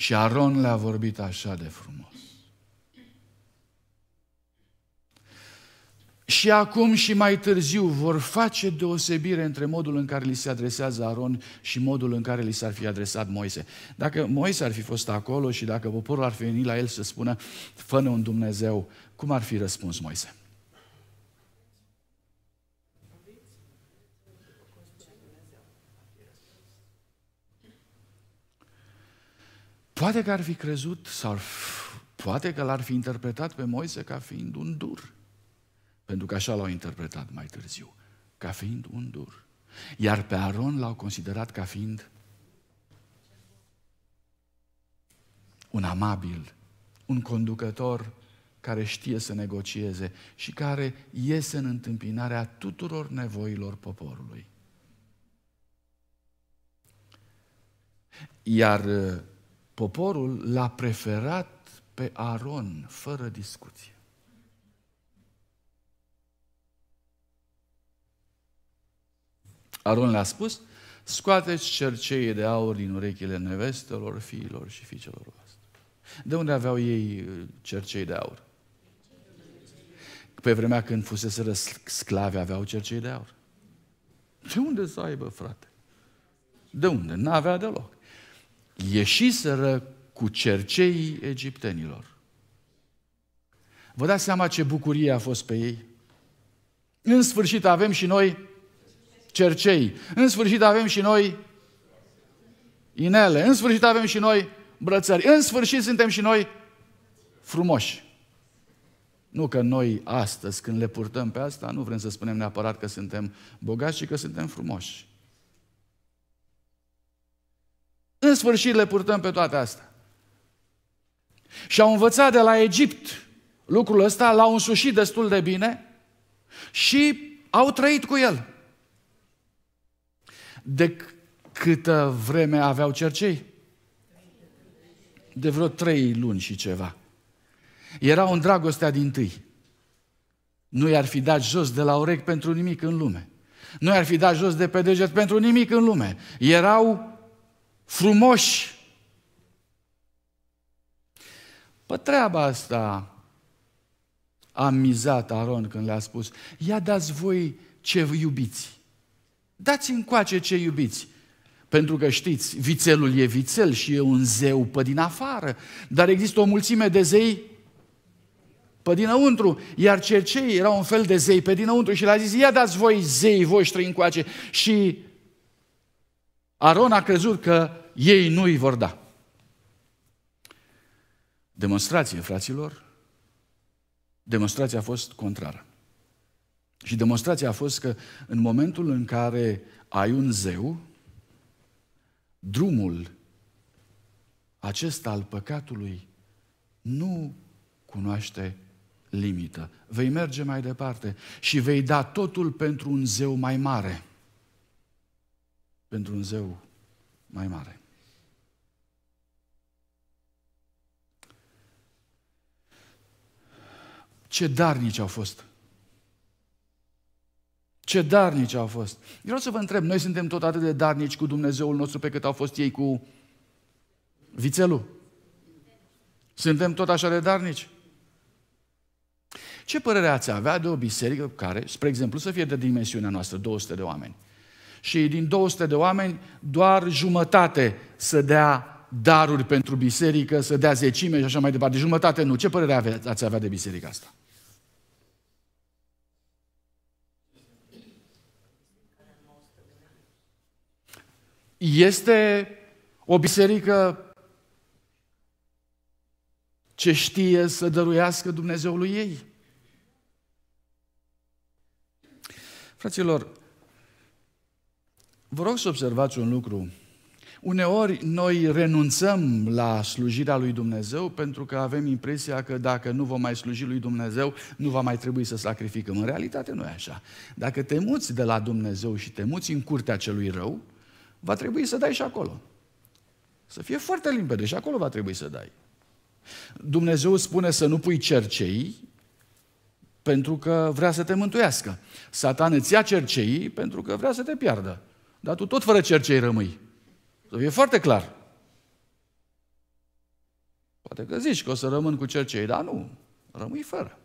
Și Aron le-a vorbit așa de frumos. Și acum și mai târziu vor face deosebire între modul în care li se adresează Aron și modul în care li s-ar fi adresat Moise. Dacă Moise ar fi fost acolo și dacă poporul ar fi venit la el să spună, fă un Dumnezeu, cum ar fi răspuns Moise? Poate că ar fi crezut sau poate că l-ar fi interpretat pe Moise ca fiind un dur. Pentru că așa l-au interpretat mai târziu, ca fiind un dur. Iar pe Aron l-au considerat ca fiind un amabil, un conducător care știe să negocieze și care iese în întâmpinarea tuturor nevoilor poporului. Iar Poporul l-a preferat pe Aron, fără discuție. Aron le-a spus, scoateți cerceii de aur din urechile nevestelor, fiilor și fiicelor voastre. De unde aveau ei uh, cercei de aur? Pe vremea când fuseseră sclave, aveau cercei de aur. De unde să aibă, frate? De unde? N-avea deloc ieșiseră cu cerceii egiptenilor. Vă dați seama ce bucurie a fost pe ei? În sfârșit avem și noi cercei. În sfârșit avem și noi inele. În sfârșit avem și noi brățări. În sfârșit suntem și noi frumoși. Nu că noi astăzi, când le purtăm pe asta, nu vrem să spunem neapărat că suntem bogați, ci că suntem frumoși. În sfârșit le purtăm pe toate astea. Și au învățat de la Egipt lucrul ăsta, l-au însușit destul de bine și au trăit cu el. De câtă vreme aveau cercei? De vreo trei luni și ceva. Erau în dragostea din tâi. Nu i-ar fi dat jos de la urechi pentru nimic în lume. Nu i-ar fi dat jos de pe deget pentru nimic în lume. Erau frumoși. Pe treaba asta a mizat Aron când le-a spus, ia dați voi ce iubiți. Dați încoace ce iubiți. Pentru că știți, vițelul e vițel și e un zeu pe din afară, dar există o mulțime de zei pe dinăuntru, iar cercei erau un fel de zei pe dinăuntru și le-a zis, ia dați voi zei voștri încoace. Și Aron a crezut că ei nu îi vor da. Demonstrație, fraților, demonstrația a fost contrară. Și demonstrația a fost că în momentul în care ai un zeu, drumul acesta al păcatului nu cunoaște limită. Vei merge mai departe și vei da totul pentru un zeu mai mare. Pentru un zeu mai mare. Ce darnici au fost! Ce darnici au fost! vreau să vă întreb, noi suntem tot atât de darnici cu Dumnezeul nostru pe cât au fost ei cu vițelul? Suntem tot așa de darnici? Ce părere ați avea de o biserică care, spre exemplu, să fie de dimensiunea noastră, 200 de oameni, și din 200 de oameni doar jumătate să dea daruri pentru biserică, să dea zecime și așa mai departe. Deci jumătate nu. Ce părere ați avea de biserica asta? Este o biserică ce știe să dăruiască Dumnezeului ei. Fraților, vă rog să observați un lucru. Uneori noi renunțăm la slujirea lui Dumnezeu pentru că avem impresia că dacă nu vom mai sluji lui Dumnezeu, nu va mai trebui să sacrificăm. În realitate nu e așa. Dacă te muți de la Dumnezeu și te muți în curtea celui rău, va trebui să dai și acolo. Să fie foarte limpede și acolo va trebui să dai. Dumnezeu spune să nu pui cercei pentru că vrea să te mântuiască. Satan îți ia cerceii pentru că vrea să te piardă. Dar tu tot fără cercei rămâi. Să fie foarte clar. Poate că zici că o să rămân cu cercei, dar nu, rămâi fără.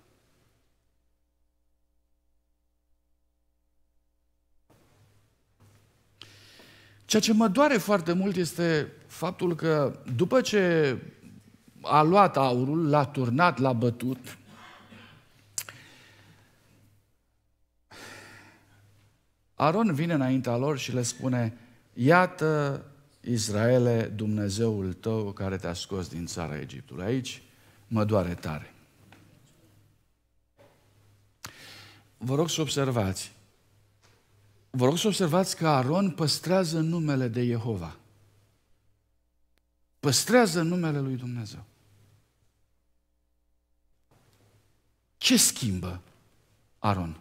Ceea ce mă doare foarte mult este faptul că după ce a luat aurul, l-a turnat, l-a bătut, Aron vine înaintea lor și le spune, iată Israele, Dumnezeul tău care te-a scos din țara Egiptului. Aici mă doare tare. Vă rog să observați. Vă rog să observați că Aron păstrează numele de Jehova. Păstrează numele lui Dumnezeu. Ce schimbă Aron?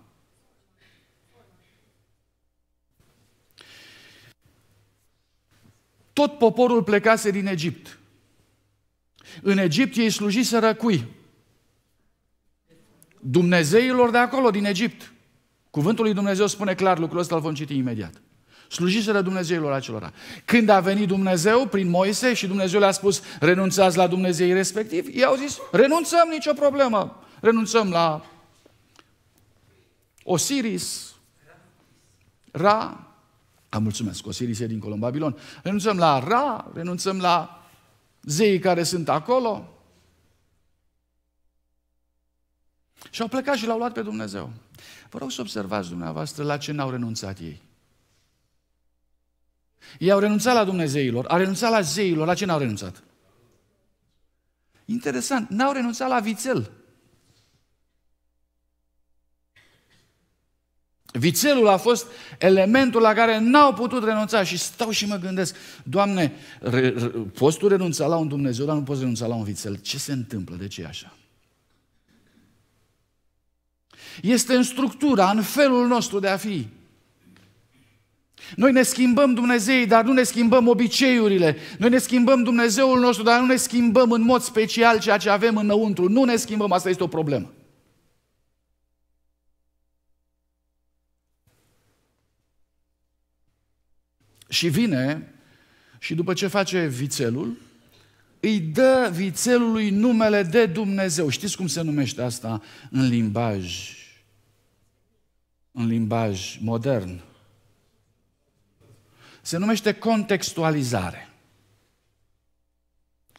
Tot poporul plecase din Egipt. În Egipt ei slujiseră cui? Dumnezeilor de acolo, din Egipt. Cuvântul lui Dumnezeu spune clar lucrul ăsta, îl vom citi imediat. Slujiseră Dumnezeilor acelora. Când a venit Dumnezeu prin Moise și Dumnezeu le-a spus renunțați la Dumnezeii respectiv, ei au zis renunțăm, nicio problemă. Renunțăm la Osiris, Ra, am mulțumesc, Osiris e dincolo colom Babilon. Renunțăm la Ra, renunțăm la zeii care sunt acolo. Și au plecat și l-au luat pe Dumnezeu. Vă rog să observați dumneavoastră la ce n-au renunțat ei. Ei au renunțat la Dumnezeilor, au renunțat la zeilor, la ce n-au renunțat? Interesant, n-au renunțat la vițel. Vițelul a fost elementul la care n-au putut renunța și stau și mă gândesc, Doamne, re, re, poți tu renunța la un Dumnezeu, dar nu poți renunța la un vițel. Ce se întâmplă? De ce e așa? Este în structura, în felul nostru de a fi. Noi ne schimbăm Dumnezeii, dar nu ne schimbăm obiceiurile. Noi ne schimbăm Dumnezeul nostru, dar nu ne schimbăm în mod special ceea ce avem înăuntru. Nu ne schimbăm, asta este o problemă. Și vine și după ce face vițelul, îi dă vițelului numele de Dumnezeu. Știți cum se numește asta în limbaj? În limbaj modern. Se numește contextualizare.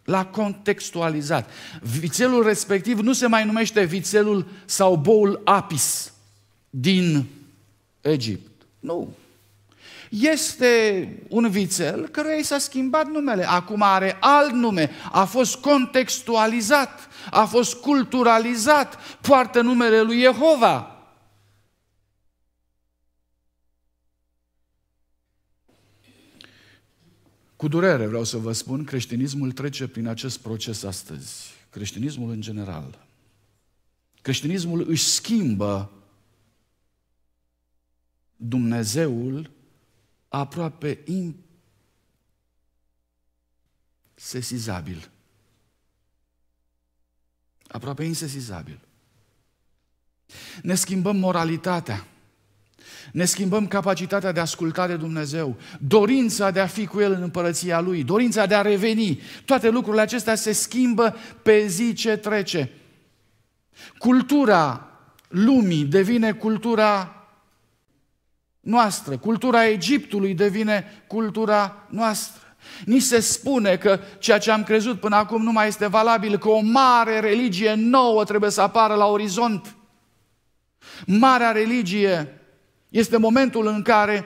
L-a contextualizat. Vițelul respectiv nu se mai numește vițelul sau boul apis din Egipt. Nu este un vițel care i s-a schimbat numele. Acum are alt nume, a fost contextualizat, a fost culturalizat, poartă numele lui Jehova. Cu durere vreau să vă spun, creștinismul trece prin acest proces astăzi. Creștinismul în general. Creștinismul își schimbă Dumnezeul aproape insesizabil. Aproape insesizabil. Ne schimbăm moralitatea. Ne schimbăm capacitatea de asculta de Dumnezeu, dorința de a fi cu El în împărăția Lui, dorința de a reveni. Toate lucrurile acestea se schimbă pe zi ce trece. Cultura lumii devine cultura noastră. Cultura Egiptului devine cultura noastră. Ni se spune că ceea ce am crezut până acum nu mai este valabil, că o mare religie nouă trebuie să apară la orizont. Marea religie este momentul în care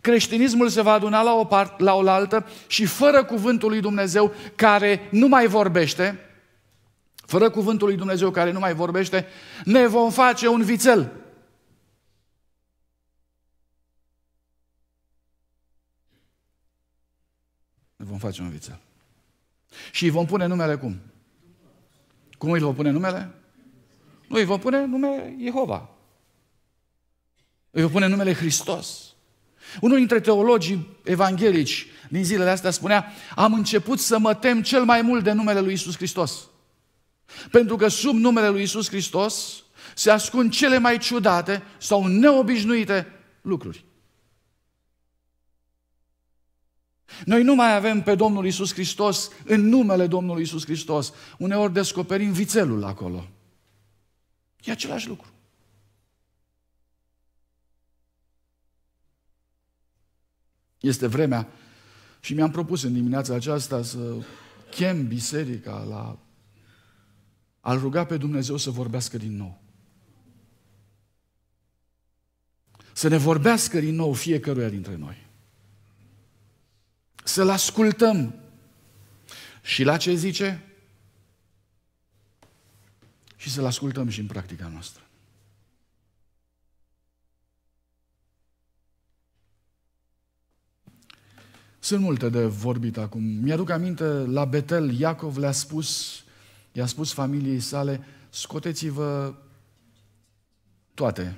creștinismul se va aduna la o parte, la oaltă și fără cuvântul lui Dumnezeu care nu mai vorbește, fără cuvântul lui Dumnezeu care nu mai vorbește, ne vom face un vițel. facem un vițel. Și îi vom pune numele cum? Cum îi vom pune numele? Nu, îi vom pune numele Jehova. Îi vom pune numele Hristos. Unul dintre teologii evanghelici din zilele astea spunea, am început să mă tem cel mai mult de numele lui Isus Hristos. Pentru că sub numele lui Isus Hristos se ascund cele mai ciudate sau neobișnuite lucruri. Noi nu mai avem pe Domnul Isus Hristos în numele Domnului Isus Hristos. Uneori descoperim vițelul acolo. E același lucru. Este vremea și mi-am propus în dimineața aceasta să chem biserica la al ruga pe Dumnezeu să vorbească din nou. Să ne vorbească din nou fiecăruia dintre noi. Să-L ascultăm. Și la ce zice? Și să-L ascultăm și în practica noastră. Sunt multe de vorbit acum. Mi-aduc aminte, la Betel, Iacov le-a spus, i-a spus familiei sale, scoteți-vă toate,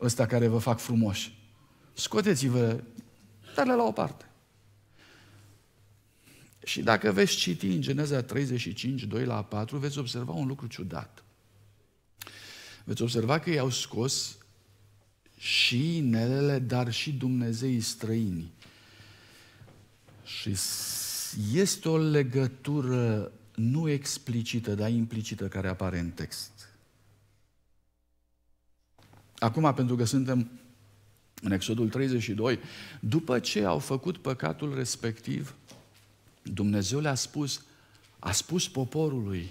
ăsta care vă fac frumoși. Scoteți-vă, dar le la o parte. Și dacă veți citi în Geneza 35, 2 la 4, veți observa un lucru ciudat. Veți observa că i-au scos și inelele, dar și Dumnezeii străini. Și este o legătură nu explicită, dar implicită care apare în text. Acum, pentru că suntem în Exodul 32, după ce au făcut păcatul respectiv, Dumnezeu le-a spus, a spus poporului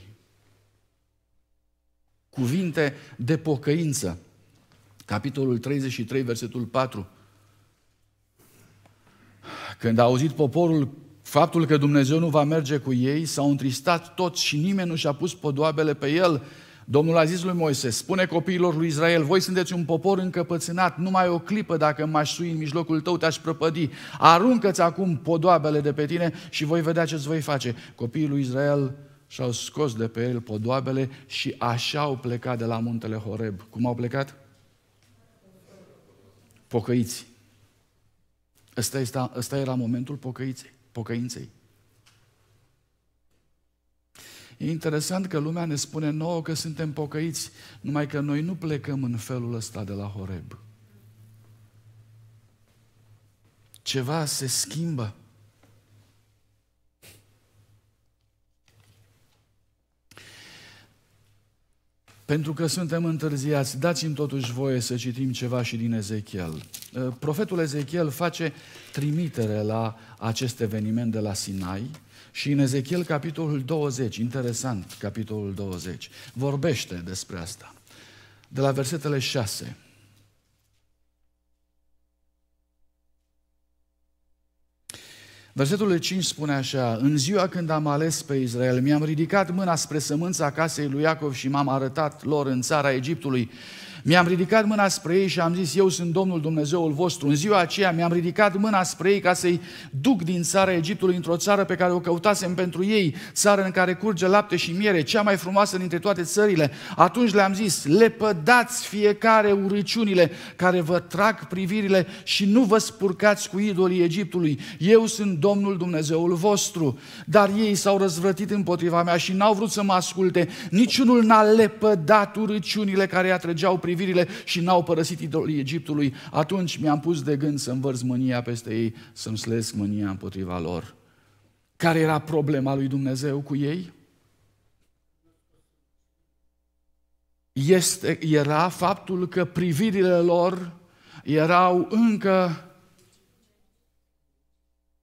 cuvinte de pocăință. Capitolul 33, versetul 4. Când a auzit poporul faptul că Dumnezeu nu va merge cu ei, s-au întristat toți și nimeni nu și-a pus podoabele pe el, Domnul a zis lui Moise, spune copiilor lui Israel, voi sunteți un popor încăpățânat, numai o clipă dacă m-aș sui în mijlocul tău, te-aș prăpădi. Aruncă-ți acum podoabele de pe tine și voi vedea ce-ți voi face. Copiii lui Israel și-au scos de pe el podoabele și așa au plecat de la muntele Horeb. Cum au plecat? Pocăiți. Ăsta, ăsta era momentul pocăiței, pocăinței. E interesant că lumea ne spune nouă că suntem pocăiți, numai că noi nu plecăm în felul ăsta de la Horeb. Ceva se schimbă. Pentru că suntem întârziați, dați-mi totuși voie să citim ceva și din Ezechiel. Profetul Ezechiel face trimitere la acest eveniment de la Sinai, și în Ezechiel, capitolul 20, interesant, capitolul 20, vorbește despre asta. De la versetele 6. Versetul 5 spune așa, În ziua când am ales pe Israel, mi-am ridicat mâna spre sămânța casei lui Iacov și m-am arătat lor în țara Egiptului mi-am ridicat mâna spre ei și am zis, eu sunt Domnul Dumnezeul vostru. În ziua aceea mi-am ridicat mâna spre ei ca să-i duc din țara Egiptului într-o țară pe care o căutasem pentru ei, țară în care curge lapte și miere, cea mai frumoasă dintre toate țările. Atunci le-am zis, lepădați fiecare urăciunile care vă trag privirile și nu vă spurcați cu idolii Egiptului. Eu sunt Domnul Dumnezeul vostru. Dar ei s-au răzvrătit împotriva mea și n-au vrut să mă asculte. Niciunul n-a lepădat urăciunile care îi atrăgeau privirile privirile și n-au părăsit idolii Egiptului, atunci mi-am pus de gând să învărz mânia peste ei, să-mi slesc mânia împotriva lor. Care era problema lui Dumnezeu cu ei? Este, era faptul că privirile lor erau încă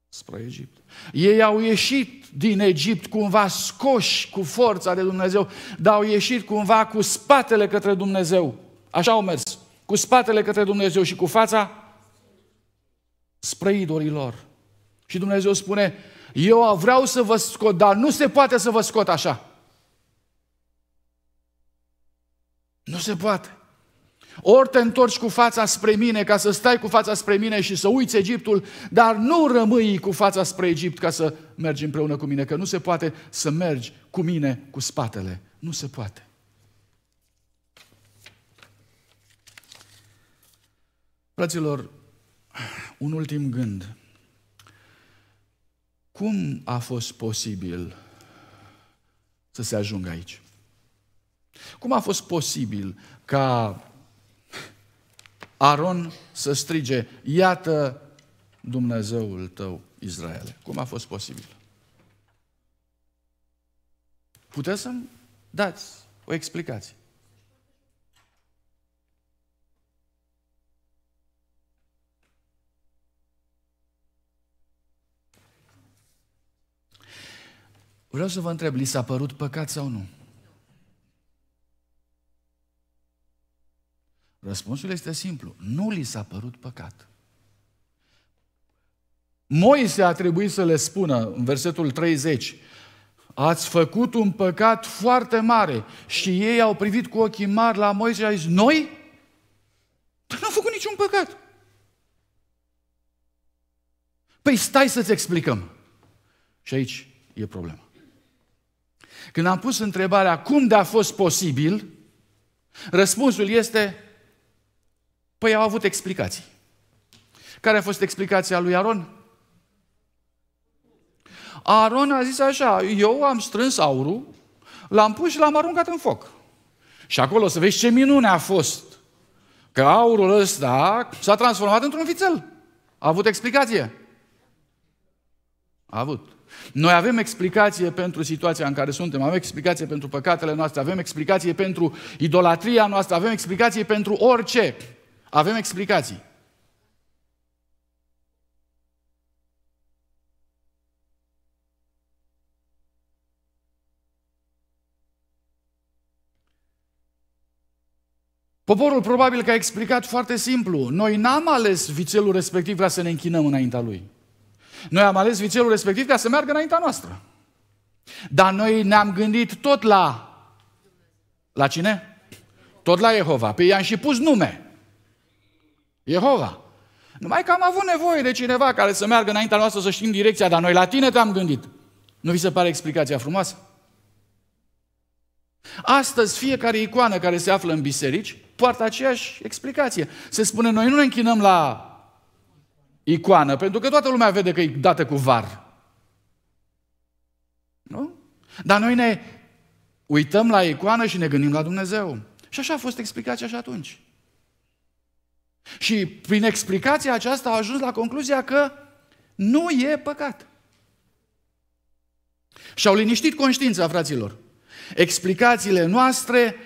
spre Egipt. Ei au ieșit din Egipt cumva scoși cu forța de Dumnezeu, dar au ieșit cumva cu spatele către Dumnezeu. Așa au mers, cu spatele către Dumnezeu și cu fața spre idorilor. Și Dumnezeu spune, eu vreau să vă scot, dar nu se poate să vă scot așa. Nu se poate. Ori te întorci cu fața spre mine ca să stai cu fața spre mine și să uiți Egiptul, dar nu rămâi cu fața spre Egipt ca să mergi împreună cu mine, că nu se poate să mergi cu mine cu spatele. Nu se poate. Fraților, un ultim gând. Cum a fost posibil să se ajungă aici? Cum a fost posibil ca Aron să strige, iată Dumnezeul tău, Israel. Cum a fost posibil? Puteți să-mi dați o explicație. Vreau să vă întreb, li s-a părut păcat sau nu? Răspunsul este simplu. Nu li s-a părut păcat. Moise a trebuit să le spună în versetul 30, ați făcut un păcat foarte mare și ei au privit cu ochii mari la Moise și au zis, noi? Dar n-am făcut niciun păcat. Păi stai să-ți explicăm. Și aici e problema. Când am pus întrebarea cum de a fost posibil, răspunsul este, păi au avut explicații. Care a fost explicația lui Aron? Aron a zis așa, eu am strâns aurul, l-am pus și l-am aruncat în foc. Și acolo să vezi ce minune a fost. Că aurul ăsta s-a transformat într-un vițel. A avut explicație. A avut. Noi avem explicație pentru situația în care suntem, avem explicație pentru păcatele noastre, avem explicație pentru idolatria noastră, avem explicație pentru orice. Avem explicații. Poporul probabil că a explicat foarte simplu. Noi n-am ales vițelul respectiv ca să ne închinăm înaintea lui. Noi am ales vițelul respectiv ca să meargă înaintea noastră. Dar noi ne-am gândit tot la... La cine? Tot la Jehova. Pe păi i-am și pus nume. Jehova. Numai că am avut nevoie de cineva care să meargă înaintea noastră să știm direcția, dar noi la tine te-am gândit. Nu vi se pare explicația frumoasă? Astăzi, fiecare icoană care se află în biserici poartă aceeași explicație. Se spune, noi nu ne închinăm la icoană, pentru că toată lumea vede că e dată cu var. Nu? Dar noi ne uităm la icoană și ne gândim la Dumnezeu. Și așa a fost explicația și atunci. Și prin explicația aceasta a ajuns la concluzia că nu e păcat. Și-au liniștit conștiința, fraților. Explicațiile noastre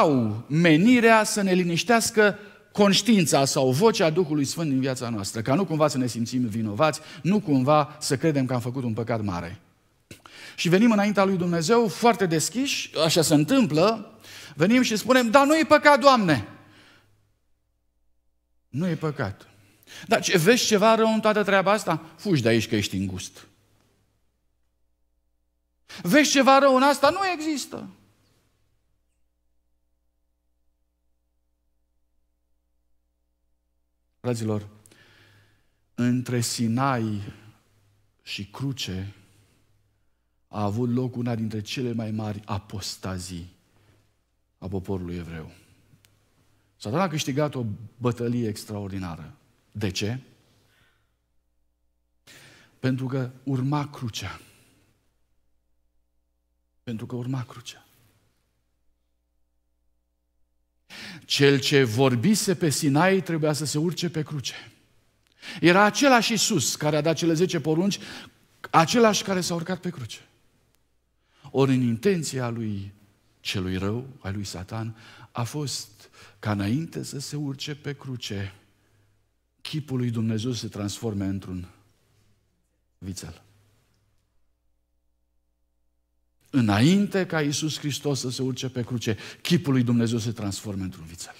au menirea să ne liniștească conștiința sau vocea Duhului Sfânt din viața noastră, ca nu cumva să ne simțim vinovați, nu cumva să credem că am făcut un păcat mare. Și venim înaintea lui Dumnezeu foarte deschiși, așa se întâmplă, venim și spunem, dar nu e păcat, Doamne! Nu e păcat. Dar ce, vezi ceva rău în toată treaba asta? Fugi de aici că ești îngust. Vezi ceva rău în asta? Nu există. Fraților, între Sinai și cruce a avut loc una dintre cele mai mari apostazii a poporului evreu. Satan a câștigat o bătălie extraordinară. De ce? Pentru că urma crucea. Pentru că urma crucea. Cel ce vorbise pe Sinai trebuia să se urce pe cruce. Era același Iisus care a dat cele 10 porunci, același care s-a urcat pe cruce. Ori în intenția lui celui rău, a lui Satan, a fost ca înainte să se urce pe cruce, chipul lui Dumnezeu se transforme într-un vițel. Înainte ca Iisus Hristos să se urce pe cruce, chipul lui Dumnezeu se transformă într-un vițel.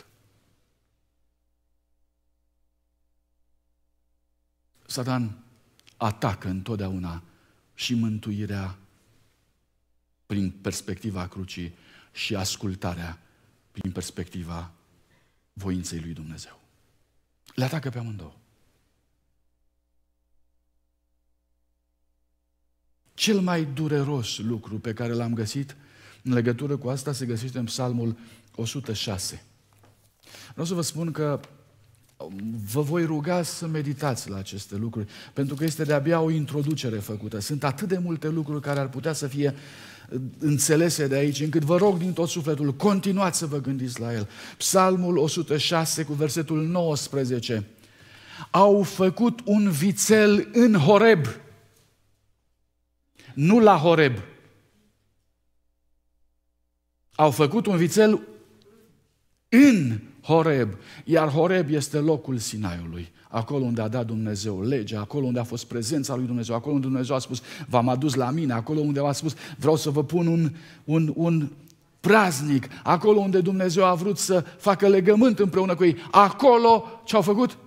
Satan atacă întotdeauna și mântuirea prin perspectiva crucii și ascultarea prin perspectiva voinței lui Dumnezeu. Le atacă pe amândouă. Cel mai dureros lucru pe care l-am găsit în legătură cu asta se găsește în Psalmul 106. Vreau să vă spun că um, vă voi ruga să meditați la aceste lucruri, pentru că este de-abia o introducere făcută. Sunt atât de multe lucruri care ar putea să fie uh, înțelese de aici, încât vă rog din tot sufletul, continuați să vă gândiți la el. Psalmul 106 cu versetul 19. Au făcut un vițel în Horeb nu la Horeb. Au făcut un vițel în Horeb, iar Horeb este locul Sinaiului, acolo unde a dat Dumnezeu legea, acolo unde a fost prezența lui Dumnezeu, acolo unde Dumnezeu a spus, v-am adus la mine, acolo unde a spus, vreau să vă pun un, un, un praznic, acolo unde Dumnezeu a vrut să facă legământ împreună cu ei, acolo ce au făcut?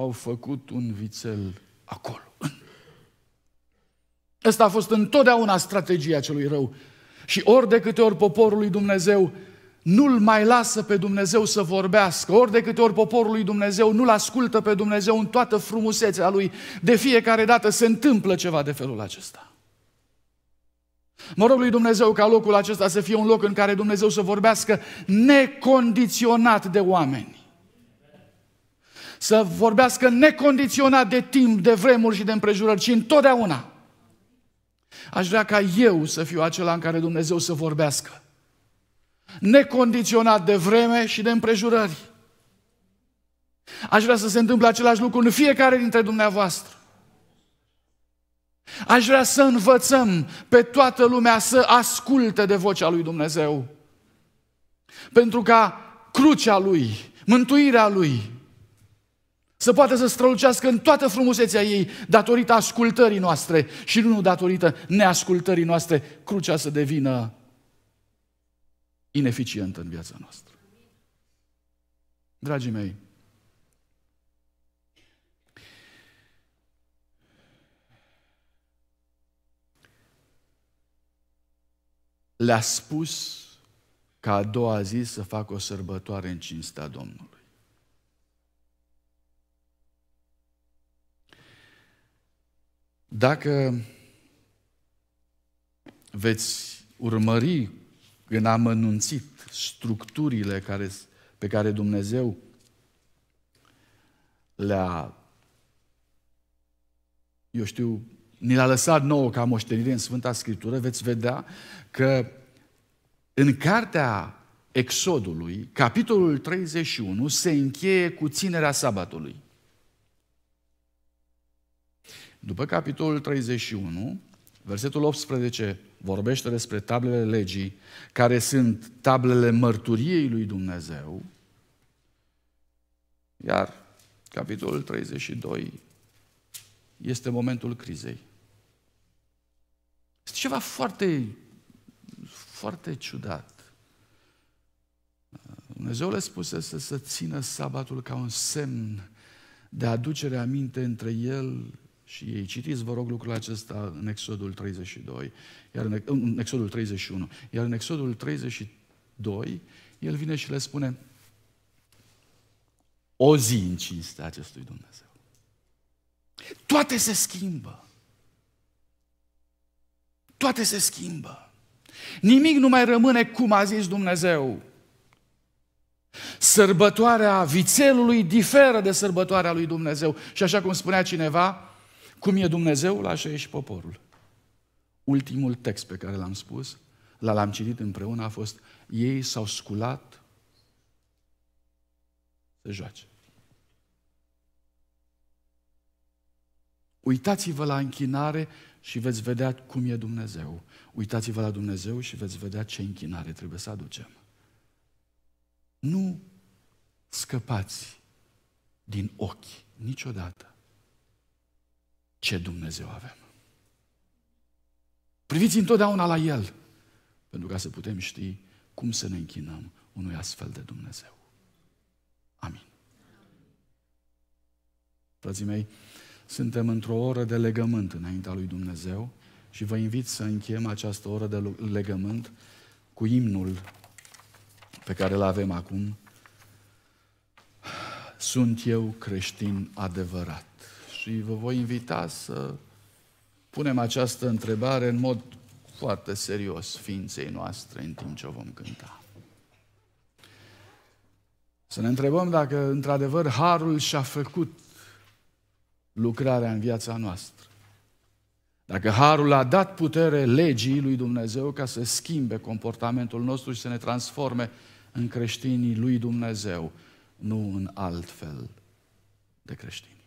au făcut un vițel acolo. Asta a fost întotdeauna strategia celui rău. Și ori de câte ori poporul lui Dumnezeu nu-l mai lasă pe Dumnezeu să vorbească, ori de câte ori poporul lui Dumnezeu nu-l ascultă pe Dumnezeu în toată frumusețea lui, de fiecare dată se întâmplă ceva de felul acesta. Mă rog lui Dumnezeu ca locul acesta să fie un loc în care Dumnezeu să vorbească necondiționat de oameni să vorbească necondiționat de timp, de vremuri și de împrejurări, ci întotdeauna. Aș vrea ca eu să fiu acela în care Dumnezeu să vorbească. Necondiționat de vreme și de împrejurări. Aș vrea să se întâmple același lucru în fiecare dintre dumneavoastră. Aș vrea să învățăm pe toată lumea să asculte de vocea lui Dumnezeu. Pentru ca crucea lui, mântuirea lui, să poată să strălucească în toată frumusețea ei datorită ascultării noastre și nu datorită neascultării noastre, crucea să devină ineficientă în viața noastră. Dragii mei, le-a spus ca a doua zi să facă o sărbătoare în cinstea Domnului. Dacă veți urmări în amănunțit structurile care, pe care Dumnezeu le-a, eu știu, ni l-a lăsat nouă ca moștenire în Sfânta Scriptură, veți vedea că în cartea Exodului, capitolul 31, se încheie cu ținerea sabatului. După capitolul 31, versetul 18 vorbește despre tablele legii, care sunt tablele mărturiei lui Dumnezeu, iar capitolul 32 este momentul crizei. Este ceva foarte, foarte ciudat. Dumnezeu le spuse să, să țină sabatul ca un semn de aducere aminte între el și ei citiți, vă rog, lucrul acesta în Exodul 32, iar în, în Exodul 31. Iar în Exodul 32, el vine și le spune o zi în cinste acestui Dumnezeu. Toate se schimbă. Toate se schimbă. Nimic nu mai rămâne cum a zis Dumnezeu. Sărbătoarea vițelului diferă de sărbătoarea lui Dumnezeu. Și așa cum spunea cineva, cum e Dumnezeul, așa e și poporul. Ultimul text pe care l-am spus, l-am citit împreună, a fost ei s-au sculat să joace. Uitați-vă la închinare și veți vedea cum e Dumnezeu. Uitați-vă la Dumnezeu și veți vedea ce închinare trebuie să aducem. Nu scăpați din ochi niciodată ce Dumnezeu avem. Priviți întotdeauna la El, pentru ca să putem ști cum să ne închinăm unui astfel de Dumnezeu. Amin. Frații mei, suntem într-o oră de legământ înaintea lui Dumnezeu și vă invit să încheiem această oră de legământ cu imnul pe care îl avem acum. Sunt eu creștin adevărat și vă voi invita să punem această întrebare în mod foarte serios ființei noastre în timp ce o vom cânta. Să ne întrebăm dacă într-adevăr Harul și-a făcut lucrarea în viața noastră. Dacă Harul a dat putere legii lui Dumnezeu ca să schimbe comportamentul nostru și să ne transforme în creștinii lui Dumnezeu, nu în altfel de creștini.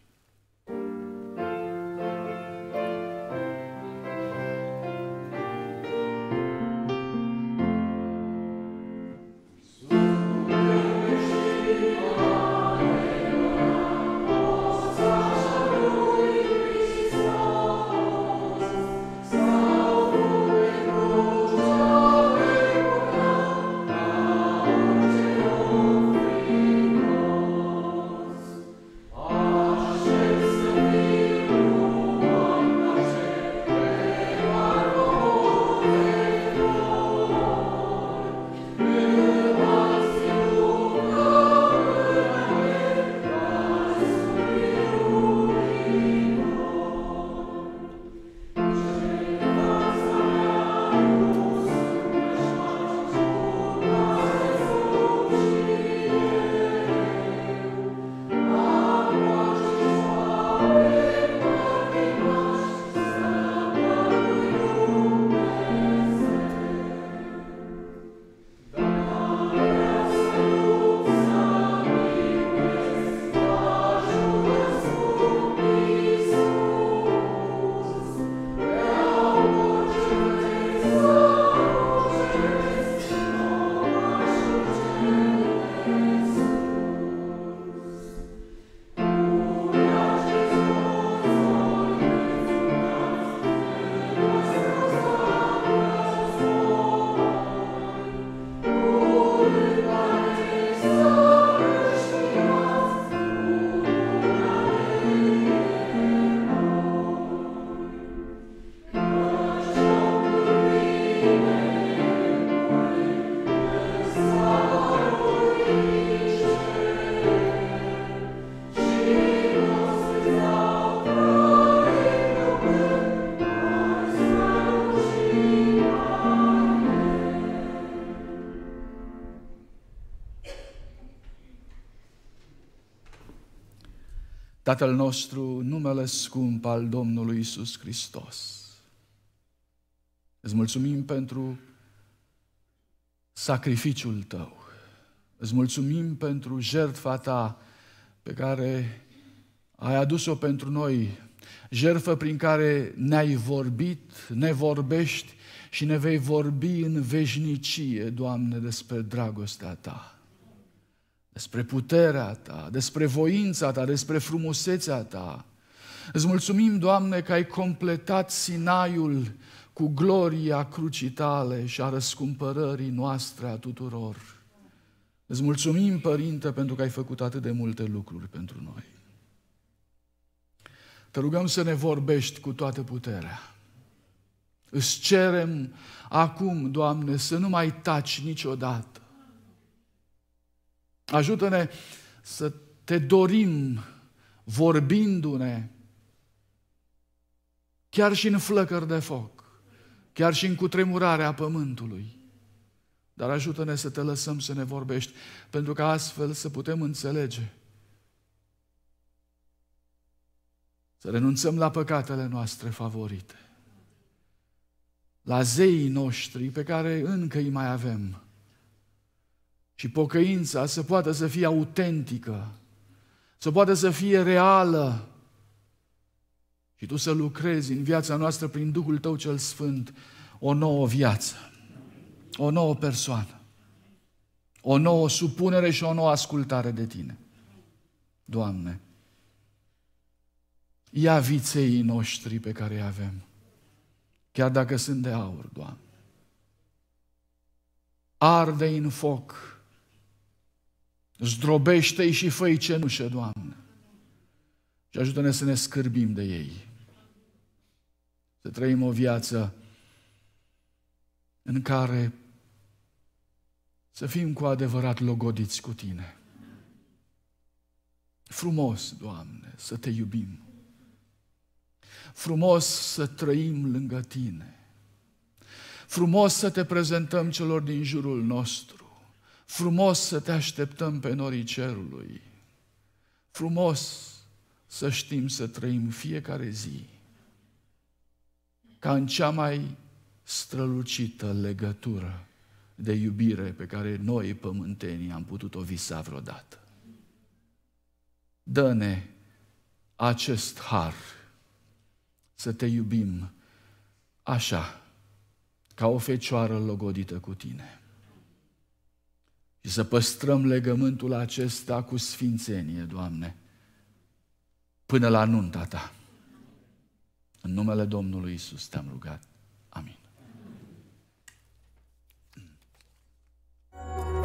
Tatăl nostru, numele scump al Domnului Isus Hristos. Îți mulțumim pentru sacrificiul tău. Îți mulțumim pentru jertfa ta pe care ai adus-o pentru noi, jertfă prin care ne-ai vorbit, ne vorbești și ne vei vorbi în veșnicie, Doamne, despre dragostea ta despre puterea Ta, despre voința Ta, despre frumusețea Ta. Îți mulțumim, Doamne, că ai completat Sinaiul cu gloria crucii Tale și a răscumpărării noastre a tuturor. Îți mulțumim, Părinte, pentru că ai făcut atât de multe lucruri pentru noi. Te rugăm să ne vorbești cu toată puterea. Îți cerem acum, Doamne, să nu mai taci niciodată Ajută-ne să te dorim vorbindu-ne chiar și în flăcări de foc, chiar și în cutremurarea pământului. Dar ajută-ne să te lăsăm să ne vorbești, pentru că astfel să putem înțelege. Să renunțăm la păcatele noastre favorite, la zeii noștri pe care încă îi mai avem, și pocăința să poată să fie autentică, să poată să fie reală și tu să lucrezi în viața noastră prin Duhul tău cel Sfânt o nouă viață, o nouă persoană, o nouă supunere și o nouă ascultare de tine. Doamne, ia viței noștri pe care îi avem, chiar dacă sunt de aur, Doamne. Arde în foc Zdrobește-i și fă-i cenușă, Doamne. Și ajută-ne să ne scârbim de ei. Să trăim o viață în care să fim cu adevărat logodiți cu Tine. Frumos, Doamne, să Te iubim. Frumos să trăim lângă Tine. Frumos să Te prezentăm celor din jurul nostru Frumos să te așteptăm pe norii cerului. Frumos să știm să trăim fiecare zi ca în cea mai strălucită legătură de iubire pe care noi, pământenii, am putut-o visa vreodată. Dă-ne acest har să te iubim așa, ca o fecioară logodită cu tine și să păstrăm legământul acesta cu sfințenie, Doamne, până la nunta Ta. În numele Domnului Isus te-am rugat. Amin. Amin.